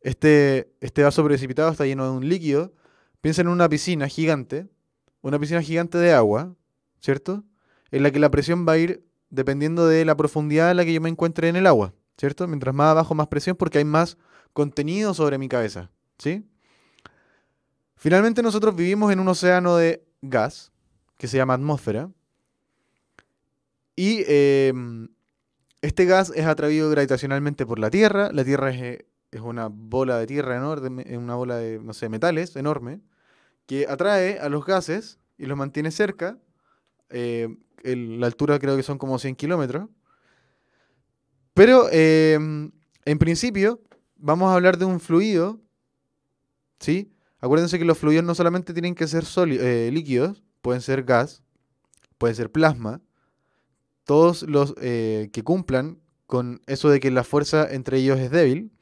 este, este vaso precipitado está lleno de un líquido. Piensen en una piscina gigante, una piscina gigante de agua, ¿cierto? En la que la presión va a ir dependiendo de la profundidad a la que yo me encuentre en el agua, ¿cierto? Mientras más abajo, más presión porque hay más contenido sobre mi cabeza, ¿sí? Finalmente nosotros vivimos en un océano de gas que se llama atmósfera y em, este gas es atraído gravitacionalmente por la Tierra. La Tierra es, una bola de tierra enorme, una bola de, no sé, metales enorme, que atrae a los gases y los mantiene cerca. Em, la altura creo que son como 100 kilómetros. Pero em, en principio, vamos a hablar de un fluido, ¿sí? Acuérdense que los fluidos no solamente tienen que ser eh, líquidos, pueden ser gas, pueden ser plasma. Todos los eh, que cumplan con eso de que la fuerza entre ellos es débil.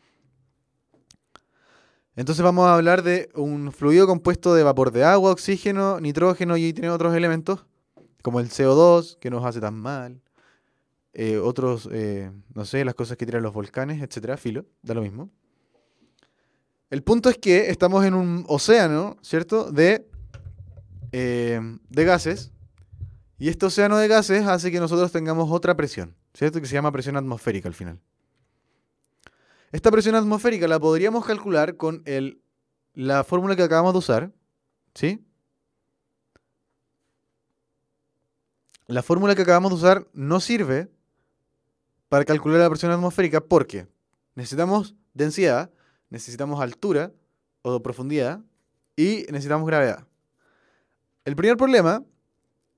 Entonces vamos a hablar de un fluido compuesto de vapor de agua, oxígeno, nitrógeno y tiene otros elementos, como el CO2, que nos hace tan mal, eh, otros, eh, no sé, las cosas que tiran los volcanes, etcétera, filo, da lo mismo. El punto es que estamos en un océano, ¿cierto? De, eh, de gases. Y este océano de gases hace que nosotros tengamos otra presión, ¿cierto? Que se llama presión atmosférica al final. Esta presión atmosférica la podríamos calcular con el, la fórmula que acabamos de usar, ¿sí? La fórmula que acabamos de usar no sirve para calcular la presión atmosférica porque necesitamos densidad, necesitamos altura o profundidad y necesitamos gravedad. El primer problema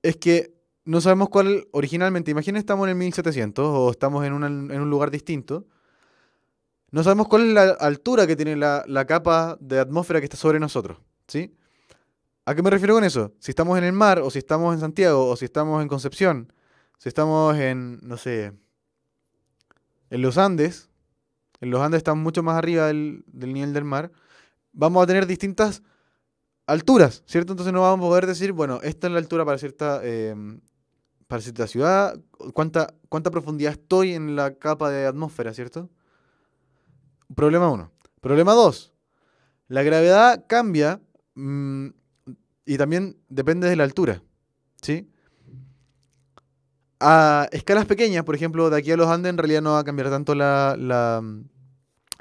es que no sabemos cuál originalmente, imaginen estamos en el 1700 o estamos en, un lugar distinto, no sabemos cuál es la altura que tiene la, capa de atmósfera que está sobre nosotros, ¿sí? ¿A qué me refiero con eso? Si estamos en el mar, o si estamos en Santiago, o si estamos en Concepción, si estamos en, no sé, en los Andes, en los Andes están mucho más arriba del, nivel del mar, vamos a tener distintas alturas, ¿cierto? Entonces no vamos a poder decir, bueno, esta es la altura para cierta, em, para cierta ciudad, cuánta, cuánta profundidad estoy en la capa de atmósfera, ¿cierto? Problema uno. Problema dos. La gravedad cambia mm, y también depende de la altura, ¿sí? a escalas pequeñas, por ejemplo, de aquí a los Andes en realidad no va a cambiar tanto la,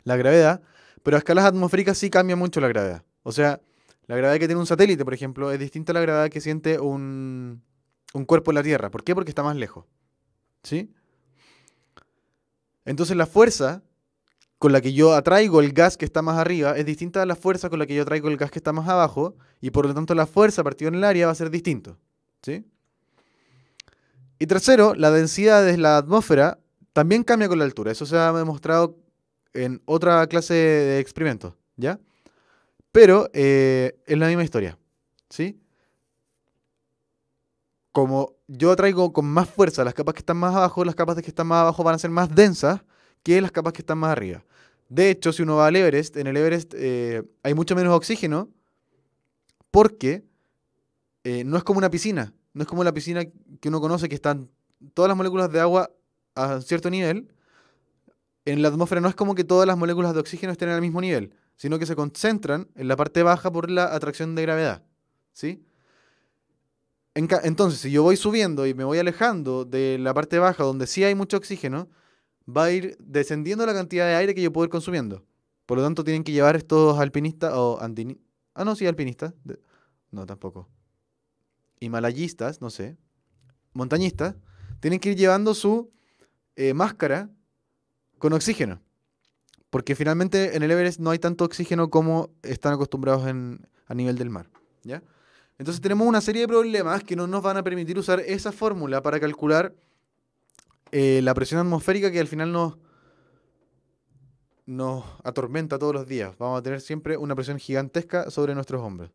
gravedad, pero a escalas atmosféricas sí cambia mucho la gravedad. O sea, la gravedad que tiene un satélite, por ejemplo, es distinta a la gravedad que siente un, un cuerpo en la Tierra. ¿Por qué? Porque está más lejos. ¿Sí? Entonces la fuerza con la que yo atraigo el gas que está más arriba es distinta a la fuerza con la que yo atraigo el gas que está más abajo y por lo tanto la fuerza partida en el área va a ser distinta. ¿Sí? Y tercero, la densidad de la atmósfera también cambia con la altura. Eso se ha demostrado en otra clase de experimentos, ¿ya? Pero eh, es la misma historia, ¿sí? Como yo traigo con más fuerza las capas que están más abajo, las capas que están más abajo van a ser más densas que las capas que están más arriba. De hecho, si uno va al Everest, en el Everest eh, hay mucho menos oxígeno porque eh, no es como una piscina. No es como la piscina que uno conoce, que están todas las moléculas de agua a cierto nivel. En la atmósfera no es como que todas las moléculas de oxígeno estén al mismo nivel, sino que se concentran en la parte baja por la atracción de gravedad. ¿Sí? Entonces, si yo voy subiendo y me voy alejando de la parte baja donde sí hay mucho oxígeno, va a ir descendiendo la cantidad de aire que yo puedo ir consumiendo. Por lo tanto, tienen que llevar estos alpinistas o Ah, no, sí, alpinistas. No, tampoco himalayistas, no sé, montañistas, tienen que ir llevando su eh, máscara con oxígeno. Porque finalmente en el Everest no hay tanto oxígeno como están acostumbrados en, a nivel del mar. ¿ya? Entonces tenemos una serie de problemas que no nos van a permitir usar esa fórmula para calcular eh, la presión atmosférica que al final nos, nos atormenta todos los días. Vamos a tener siempre una presión gigantesca sobre nuestros hombros.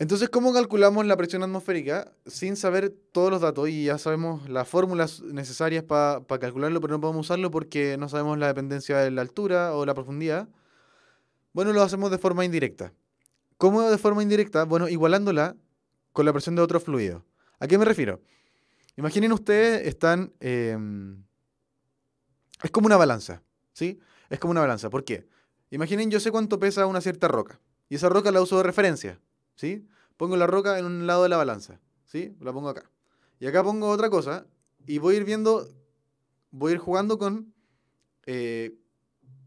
Entonces, ¿cómo calculamos la presión atmosférica sin saber todos los datos? Y ya sabemos las fórmulas necesarias para calcularlo, pero no podemos usarlo porque no sabemos la dependencia de la altura o la profundidad. Bueno, lo hacemos de forma indirecta. ¿Cómo de forma indirecta? Bueno, igualándola con la presión de otro fluido. ¿A qué me refiero? Imaginen ustedes, están... Em, es como una balanza, ¿sí? Es como una balanza. ¿Por qué? Imaginen, yo sé cuánto pesa una cierta roca. Y esa roca la uso de referencia. ¿sí? Pongo la roca en un lado de la balanza, ¿sí? La pongo acá. Y acá pongo otra cosa y voy a ir viendo, voy a ir jugando con, eh,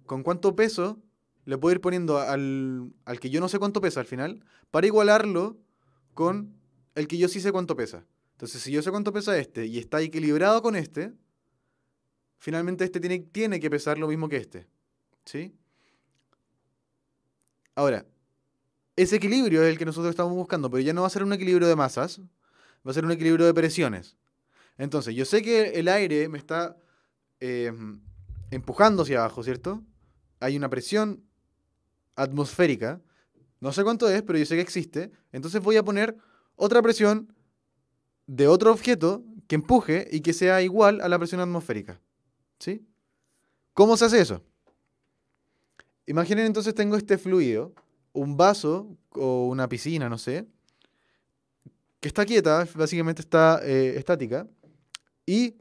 con cuánto peso le puedo ir poniendo al, al que yo no sé cuánto pesa al final para igualarlo con el que yo sí sé cuánto pesa. Entonces, si yo sé cuánto pesa este y está equilibrado con este, finalmente este tiene, tiene que pesar lo mismo que este. ¿Sí? Ahora, ese equilibrio es el que nosotros estamos buscando, pero ya no va a ser un equilibrio de masas, va a ser un equilibrio de presiones. Entonces, yo sé que el aire me está em, empujando hacia abajo, ¿cierto? Hay una presión atmosférica, no sé cuánto es, pero yo sé que existe. Entonces voy a poner otra presión de otro objeto que empuje y que sea igual a la presión atmosférica. ¿Sí? ¿Cómo se hace eso? Imaginen entonces tengo este fluido un vaso o una piscina, no sé, que está quieta, básicamente está eh, estática, y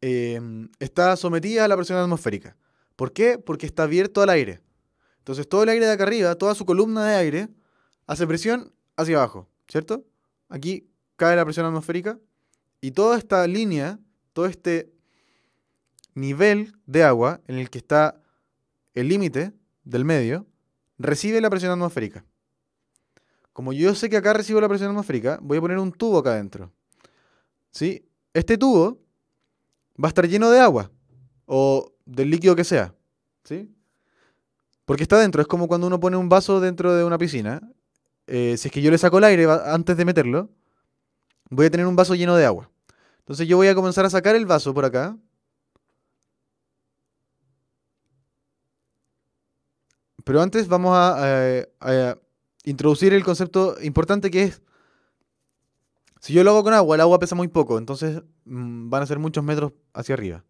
em, está sometida a la presión atmosférica. ¿Por qué? Porque está abierto al aire. Entonces todo el aire de acá arriba, toda su columna de aire, hace presión hacia abajo, ¿cierto? Aquí cae la presión atmosférica y toda esta línea, todo este nivel de agua en el que está el límite, del medio recibe la presión atmosférica. Como yo sé que acá recibo la presión atmosférica, voy a poner un tubo acá adentro. ¿Sí? Este tubo va a estar lleno de agua o del líquido que sea. ¿Sí? Porque está dentro. Es como cuando uno pone un vaso dentro de una piscina. Eh, si es que yo le saco el aire antes de meterlo, voy a tener un vaso lleno de agua. Entonces yo voy a comenzar a sacar el vaso por acá Pero antes vamos eh, a, introducir el concepto importante que es, si yo lo hago con agua, el agua pesa muy poco, entonces mm, van a ser muchos metros hacia arriba.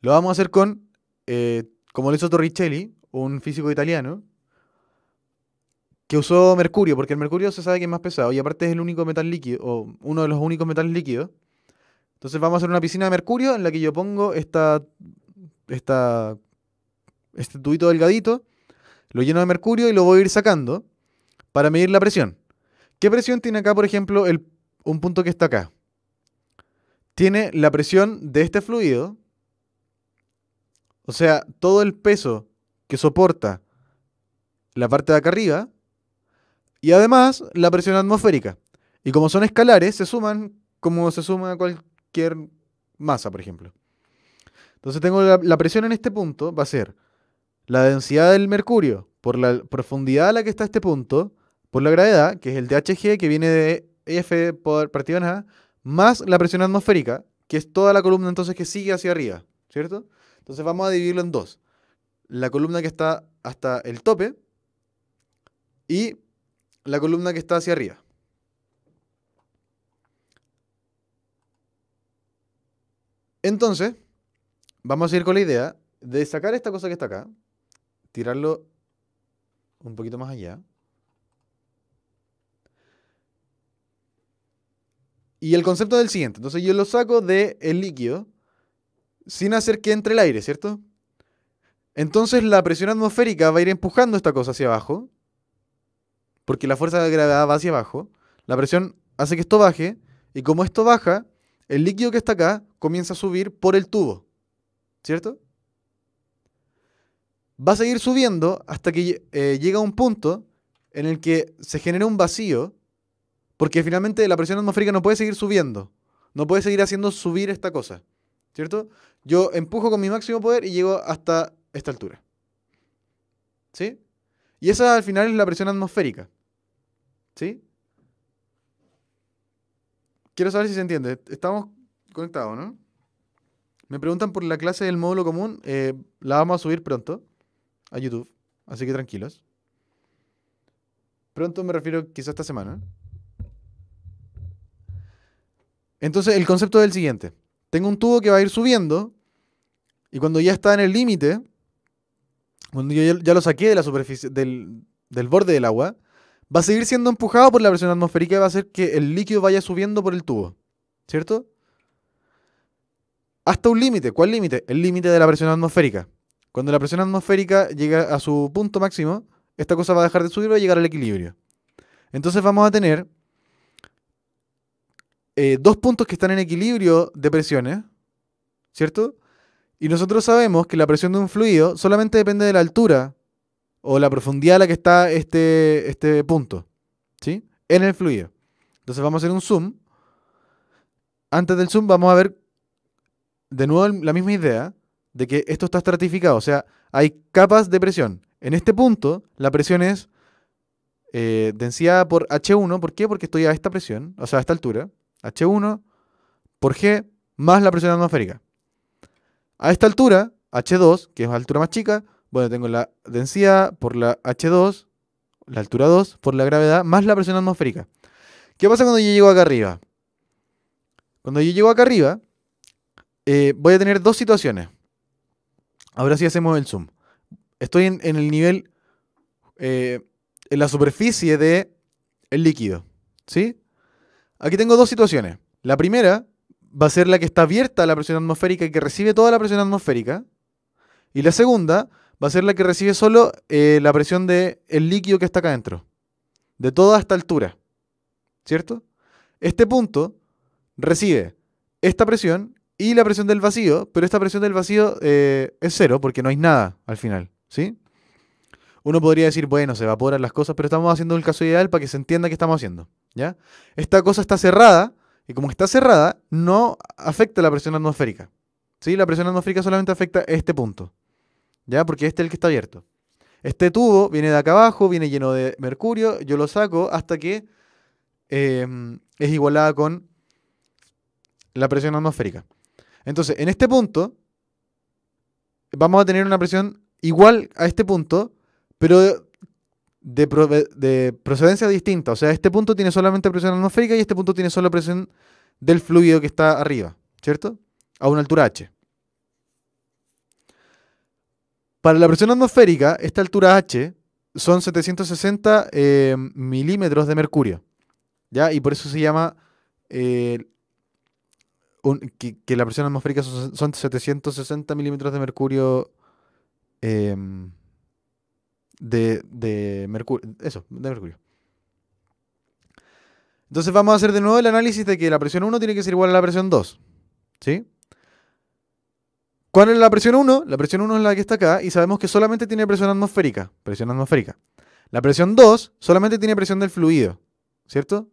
Lo vamos a hacer con, eh, como lo hizo Torricelli, un físico italiano, que usó mercurio, porque el mercurio se sabe que es más pesado y aparte es el único metal líquido, o uno de los únicos metales líquidos. Entonces vamos a hacer una piscina de mercurio en la que yo pongo esta, esta, este tubito delgadito lo lleno de mercurio y lo voy a ir sacando para medir la presión. ¿Qué presión tiene acá, por ejemplo, el, un punto que está acá? Tiene la presión de este fluido, o sea, todo el peso que soporta la parte de acá arriba, y además la presión atmosférica. Y como son escalares, se suman como se suma cualquier masa, por ejemplo. Entonces tengo la presión en este punto, va a ser la densidad del mercurio por la profundidad a la que está este punto, por la gravedad, que es el Hg que viene de F por partido en A, más la presión atmosférica, que es toda la columna entonces que sigue hacia arriba, ¿cierto? Entonces vamos a dividirlo en dos. La columna que está hasta el tope y la columna que está hacia arriba. Entonces, vamos a ir con la idea de sacar esta cosa que está acá, tirarlo un poquito más allá. Y el concepto es el siguiente. Entonces yo lo saco del el líquido sin hacer que entre el aire, ¿cierto? Entonces la presión atmosférica va a ir empujando esta cosa hacia abajo, porque la fuerza de gravedad va hacia abajo. La presión hace que esto baje, y como esto baja, el líquido que está acá comienza a subir por el tubo, ¿cierto? va a seguir subiendo hasta que eh, llega a un punto en el que se genera un vacío, porque finalmente la presión atmosférica no puede seguir subiendo, no puede seguir haciendo subir esta cosa, ¿cierto? Yo empujo con mi máximo poder y llego hasta esta altura. ¿Sí? Y esa al final es la presión atmosférica. ¿Sí? Quiero saber si se entiende. Estamos conectados, ¿no? Me preguntan por la clase del módulo común. Eh, la vamos a subir pronto a YouTube, así que tranquilos. Pronto me refiero quizá esta semana. Entonces el concepto es el siguiente. Tengo un tubo que va a ir subiendo y cuando ya está en el límite, cuando yo ya lo saqué de la superficie, del, del borde del agua, va a seguir siendo empujado por la presión atmosférica y va a hacer que el líquido vaya subiendo por el tubo. ¿Cierto? Hasta un límite. ¿Cuál límite? El límite de la presión atmosférica. Cuando la presión atmosférica llega a su punto máximo, esta cosa va a dejar de subir y va a llegar al equilibrio. Entonces vamos a tener eh, dos puntos que están en equilibrio de presiones, ¿cierto? Y nosotros sabemos que la presión de un fluido solamente depende de la altura o la profundidad a la que está este, este punto, ¿sí? En el fluido. Entonces vamos a hacer un zoom. Antes del zoom vamos a ver de nuevo la misma idea de que esto está estratificado, o sea, hay capas de presión. En este punto, la presión es eh, densidad por H1, ¿por qué? Porque estoy a esta presión, o sea, a esta altura, H1 por G más la presión atmosférica. A esta altura, H2, que es la altura más chica, bueno, tengo la densidad por la H2, la altura 2, por la gravedad, más la presión atmosférica. ¿Qué pasa cuando yo llego acá arriba? Cuando yo llego acá arriba, eh, voy a tener dos situaciones. Ahora sí hacemos el zoom. Estoy en, el nivel, eh, en la superficie de el líquido. ¿Sí? Aquí tengo dos situaciones. La primera va a ser la que está abierta a la presión atmosférica y que recibe toda la presión atmosférica. Y la segunda va a ser la que recibe solo eh, la presión del el líquido que está acá adentro. De toda esta altura. ¿Cierto? Este punto recibe esta presión y la presión del vacío, pero esta presión del vacío eh, es cero porque no hay nada al final, ¿sí? Uno podría decir, bueno, se evaporan las cosas, pero estamos haciendo el caso ideal para que se entienda qué estamos haciendo, ¿ya? Esta cosa está cerrada y como está cerrada, no afecta la presión atmosférica, ¿sí? La presión atmosférica solamente afecta este punto, ¿ya? Porque este es el que está abierto. Este tubo viene de acá abajo, viene lleno de mercurio, yo lo saco hasta que eh, es igualada con la presión atmosférica. Entonces, en este punto, vamos a tener una presión igual a este punto, pero de, procedencia distinta. O sea, este punto tiene solamente presión atmosférica y este punto tiene solo presión del fluido que está arriba, ¿cierto? A una altura h. Para la presión atmosférica, esta altura h son 760 eh, milímetros de mercurio. ¿Ya? Y por eso se llama eh, que, la presión atmosférica son, 760 milímetros de mercurio. Em, de, de mercurio. Eso, de mercurio. Entonces vamos a hacer de nuevo el análisis de que la presión 1 tiene que ser igual a la presión 2. ¿Sí? ¿Cuál es la presión 1? La presión 1 es la que está acá y sabemos que solamente tiene presión atmosférica. Presión atmosférica. La presión 2 solamente tiene presión del fluido. ¿Cierto?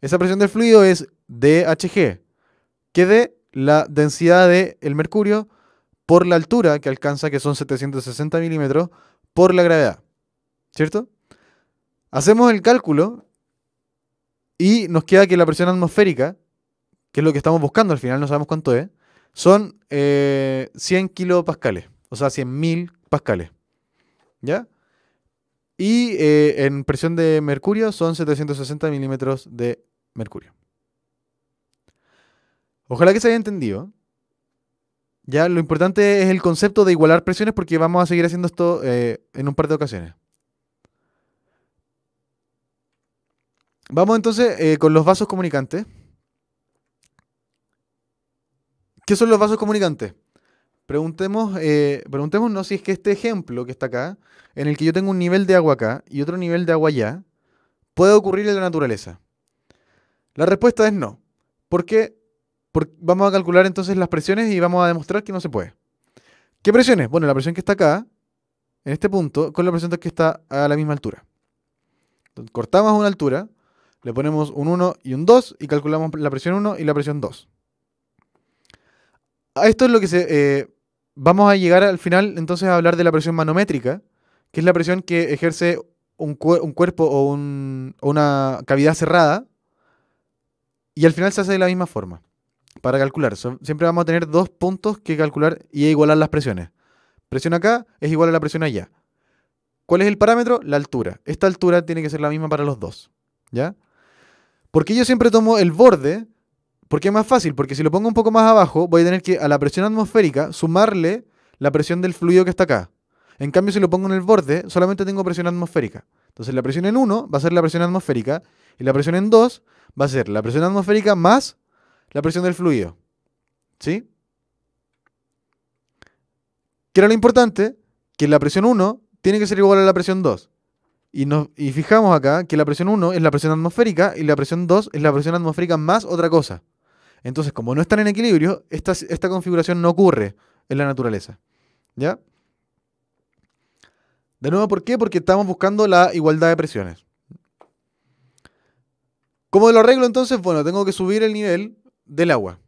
Esa presión del fluido es DHG que de la densidad del mercurio por la altura que alcanza, que son 760 milímetros, por la gravedad. ¿Cierto? Hacemos el cálculo y nos queda que la presión atmosférica, que es lo que estamos buscando al final, no sabemos cuánto es, son 100 eh, kilopascales, o sea, 100.000 pascales. ¿Ya? Y eh, en presión de mercurio son 760 milímetros de mercurio. Ojalá que se haya entendido. Ya lo importante es el concepto de igualar presiones porque vamos a seguir haciendo esto eh, en un par de ocasiones. Vamos entonces eh, con los vasos comunicantes. ¿Qué son los vasos comunicantes? Preguntemos, eh, preguntémonos si es que este ejemplo que está acá, en el que yo tengo un nivel de agua acá y otro nivel de agua allá, puede ocurrir en la naturaleza. La respuesta es no, ¿Por porque vamos a calcular entonces las presiones y vamos a demostrar que no se puede. ¿Qué presiones? Bueno, la presión que está acá, en este punto, con la presión que está a la misma altura. cortamos una altura, le ponemos un 1 y un 2 y calculamos la presión 1 y la presión 2. A esto es lo que se... Eh, vamos a llegar al final entonces a hablar de la presión manométrica, que es la presión que ejerce un, cuerpo o una cavidad cerrada y al final se hace de la misma forma para calcular. siempre vamos a tener dos puntos que calcular y igualar las presiones. Presión acá es igual a la presión allá. ¿Cuál es el parámetro? La altura. Esta altura tiene que ser la misma para los dos. ¿Ya? Porque yo siempre tomo el borde, porque es más fácil, porque si lo pongo un poco más abajo, voy a tener que a la presión atmosférica sumarle la presión del fluido que está acá. En cambio, si lo pongo en el borde, solamente tengo presión atmosférica. Entonces la presión en 1 va a ser la presión atmosférica y la presión en 2 va a ser la presión atmosférica más la presión del fluido. ¿Sí? ¿Qué era lo importante? Que la presión 1 tiene que ser igual a la presión 2. Y, fijamos acá que la presión 1 es la presión atmosférica y la presión 2 es la presión atmosférica más otra cosa. Entonces, como no están en equilibrio, esta, esta configuración no ocurre en la naturaleza. ¿Ya? De nuevo, ¿por qué? Porque estamos buscando la igualdad de presiones. ¿Cómo lo arreglo entonces? Bueno, tengo que subir el nivel del agua.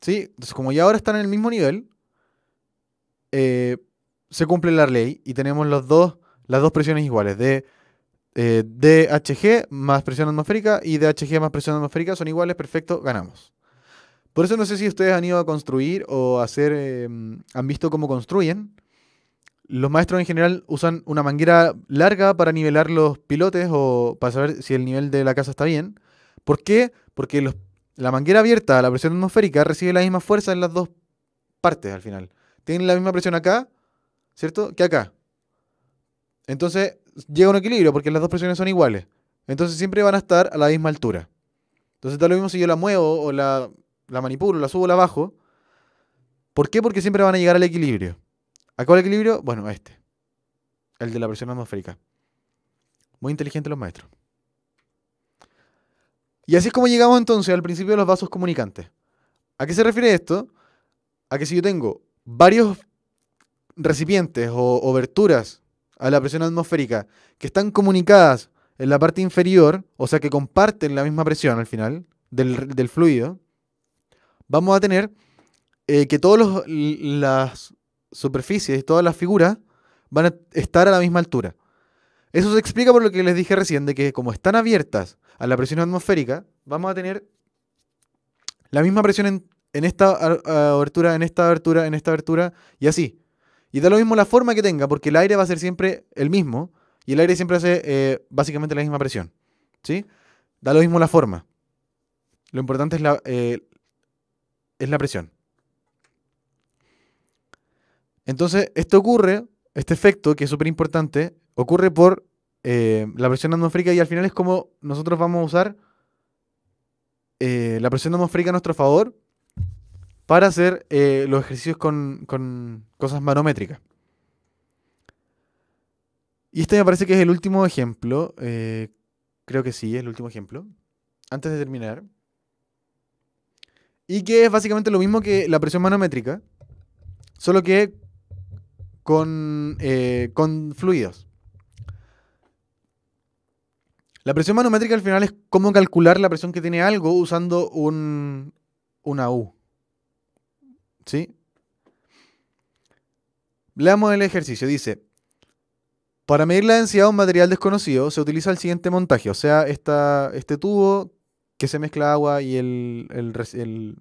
¿Sí? Entonces, como ya ahora están en el mismo nivel, eh, se cumple la ley y tenemos los dos, las dos presiones iguales. De eh, DHG más presión atmosférica y DHG más presión atmosférica son iguales, perfecto, ganamos. Por eso no sé si ustedes han ido a construir o hacer, em, han visto cómo construyen. Los maestros en general usan una manguera larga para nivelar los pilotes o para saber si el nivel de la casa está bien. ¿Por qué? Porque los la manguera abierta a la presión atmosférica recibe la misma fuerza en las dos partes al final. Tienen la misma presión acá, ¿cierto? Que acá. Entonces llega un equilibrio porque las dos presiones son iguales. Entonces siempre van a estar a la misma altura. Entonces da lo mismo si yo la muevo o la, manipulo, la subo o la bajo. ¿Por qué? Porque siempre van a llegar al equilibrio. ¿A cuál equilibrio? Bueno, a este. El de la presión atmosférica. Muy inteligente los maestros. Y así es como llegamos entonces al principio de los vasos comunicantes. ¿A qué se refiere esto? A que si yo tengo varios recipientes o aberturas a la presión atmosférica que están comunicadas en la parte inferior, o sea que comparten la misma presión al final del, fluido, vamos a tener eh, que todas las superficies, y todas las figuras van a estar a la misma altura. Eso se explica por lo que les dije recién, de que como están abiertas a la presión atmosférica, vamos a tener la misma presión en, esta abertura, en esta abertura, en esta abertura y así. Y da lo mismo la forma que tenga, porque el aire va a ser siempre el mismo y el aire siempre hace eh, básicamente la misma presión. ¿Sí? Da lo mismo la forma. Lo importante es la, eh, es la presión. Entonces, esto ocurre, este efecto que es súper importante, ocurre por eh, la presión atmosférica y al final es como nosotros vamos a usar eh, la presión atmosférica a nuestro favor para hacer eh, los ejercicios con, cosas manométricas. Y este me parece que es el último ejemplo, creo que sí, es el último ejemplo, antes de terminar. Y que es básicamente lo mismo que la presión manométrica, solo que con fluidos. La presión manométrica al final es cómo calcular la presión que tiene algo usando un, una U. ¿Sí? Leamos el ejercicio. Dice, para medir la densidad de un material desconocido se utiliza el siguiente montaje, o sea, este tubo que se mezcla agua y el,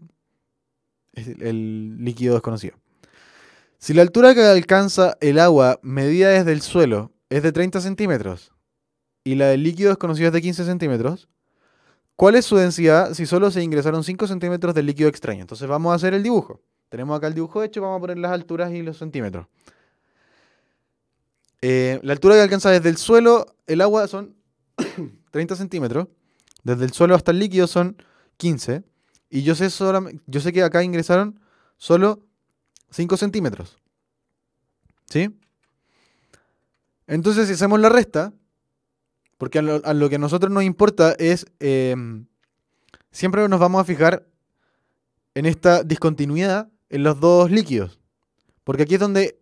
el líquido desconocido. Si la altura que alcanza el agua medida desde el suelo es de 30 centímetros, y la del líquido desconocido es de 15 centímetros, ¿cuál es su densidad si solo se ingresaron 5 centímetros de líquido extraño? Entonces vamos a hacer el dibujo. Tenemos acá el dibujo hecho, vamos a poner las alturas y los centímetros. Eh, la altura que alcanza desde el suelo, el agua son 30 <coughs> centímetros, desde el suelo hasta el líquido son 15, y yo sé, yo sé que acá ingresaron solo 5 centímetros. ¿Sí? Entonces, si hacemos la resta, porque a lo, que a nosotros nos importa es, em, siempre nos vamos a fijar en esta discontinuidad en los dos líquidos. Porque aquí es donde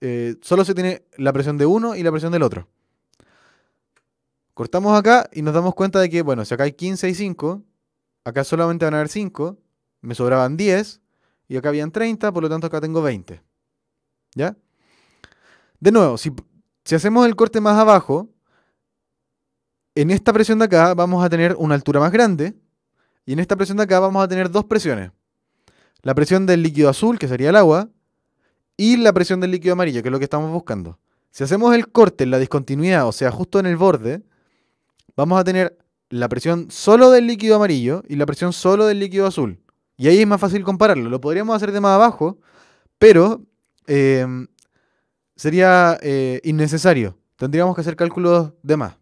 eh, solo se tiene la presión de uno y la presión del otro. Cortamos acá y nos damos cuenta de que, bueno, si acá hay 15 y 5, acá solamente van a haber 5, me sobraban 10 y acá habían 30, por lo tanto acá tengo 20. ¿Ya? De nuevo, si hacemos el corte más abajo, en esta presión de acá vamos a tener una altura más grande y en esta presión de acá vamos a tener dos presiones. La presión del líquido azul, que sería el agua, y la presión del líquido amarillo, que es lo que estamos buscando. Si hacemos el corte en la discontinuidad, o sea, justo en el borde, vamos a tener la presión solo del líquido amarillo y la presión solo del líquido azul. Y ahí es más fácil compararlo. Lo podríamos hacer de más abajo, pero eh, sería eh, innecesario. Tendríamos que hacer cálculos de más.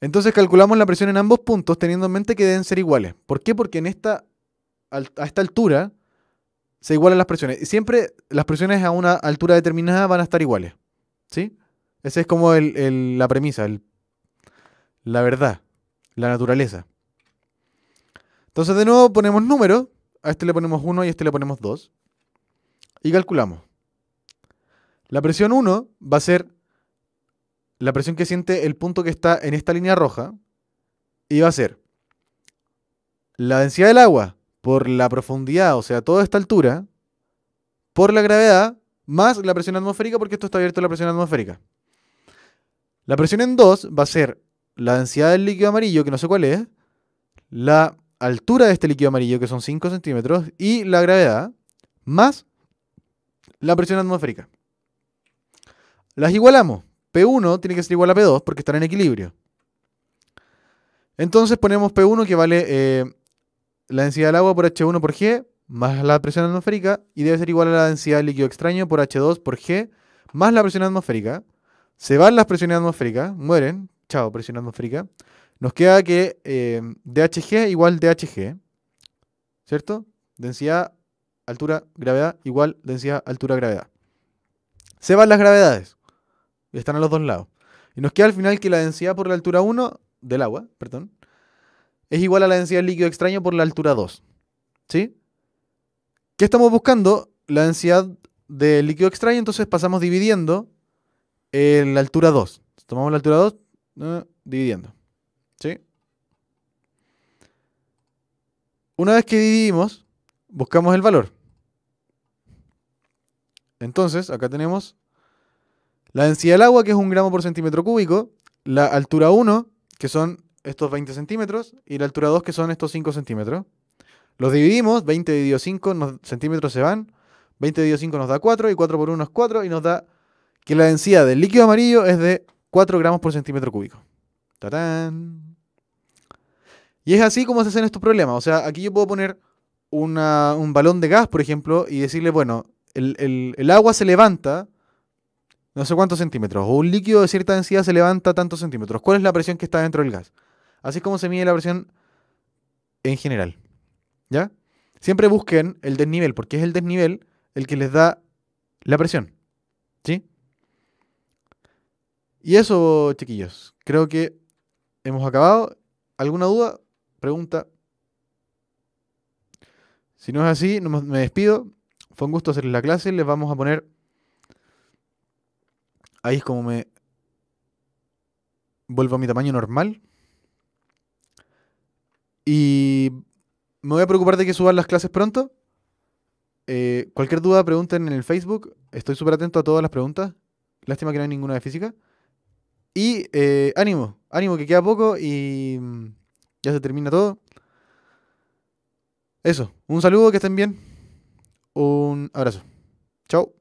Entonces calculamos la presión en ambos puntos teniendo en mente que deben ser iguales. ¿Por qué? Porque en esta, a esta altura se igualan las presiones. Y Siempre las presiones a una altura determinada van a estar iguales. ¿Sí? Esa es como la premisa, el, la verdad, la naturaleza. Entonces de nuevo ponemos números. A este le ponemos 1 y a este le ponemos 2. Y calculamos. La presión 1 va a ser la presión que siente el punto que está en esta línea roja va a ser la densidad del agua por la profundidad, o sea, toda esta altura, por la gravedad, más la presión atmosférica, porque esto está abierto a la presión atmosférica. La presión en 2 va a ser la densidad del líquido amarillo, que no sé cuál es, la altura de este líquido amarillo, que son 5 centímetros, y la gravedad, más la presión atmosférica. Las igualamos, P1 tiene que ser igual a P2 porque están en equilibrio. Entonces ponemos P1 que vale eh, la densidad del agua por H1 por G más la presión atmosférica y debe ser igual a la densidad del líquido extraño por H2 por G más la presión atmosférica. Se van las presiones atmosféricas, mueren, chao, presión atmosférica. Nos queda que eh, DHG igual DHG, ¿cierto? Densidad, altura, gravedad igual densidad, altura, gravedad. Se van las gravedades. Están a los dos lados. Y nos queda al final que la densidad por la altura 1 del agua, perdón, es igual a la densidad del líquido extraño por la altura 2. ¿Sí? ¿Qué estamos buscando? La densidad del líquido extraño, entonces pasamos dividiendo en eh, la altura 2. Tomamos la altura 2, eh, dividiendo. ¿Sí? Una vez que dividimos, buscamos el valor. Entonces, acá tenemos la densidad del agua, que es un gramo por centímetro cúbico, la altura 1, que son estos 20 centímetros, y la altura 2, que son estos 5 centímetros. Los dividimos, 20 dividido 5, centímetros se van, 20 dividido 5 nos da 4, y 4 por 1 es 4, y nos da que la densidad del líquido amarillo es de 4 gramos por centímetro cúbico. ¡Tatán! Y es así como se hacen estos problemas. O sea, aquí yo puedo poner un balón de gas, por ejemplo, y decirle, bueno, el, el agua se levanta no sé cuántos centímetros, o un líquido de cierta densidad se levanta tantos centímetros. ¿Cuál es la presión que está dentro del gas? Así es como se mide la presión en general. ¿Ya? Siempre busquen el desnivel, porque es el desnivel el que les da la presión. ¿Sí? Y eso, chiquillos, creo que hemos acabado. ¿Alguna duda? Pregunta. Si no es así, me despido. Fue un gusto hacerles la clase. Les vamos a poner ahí es como me vuelvo a mi tamaño normal. Y me voy a preocupar de que suban las clases pronto. Eh, cualquier duda, pregunten en el Facebook. Estoy súper atento a todas las preguntas. Lástima que no hay ninguna de física. Y eh, ánimo, ánimo que queda poco y mm, ya se termina todo. Eso, un saludo, que estén bien. Un abrazo. Chao.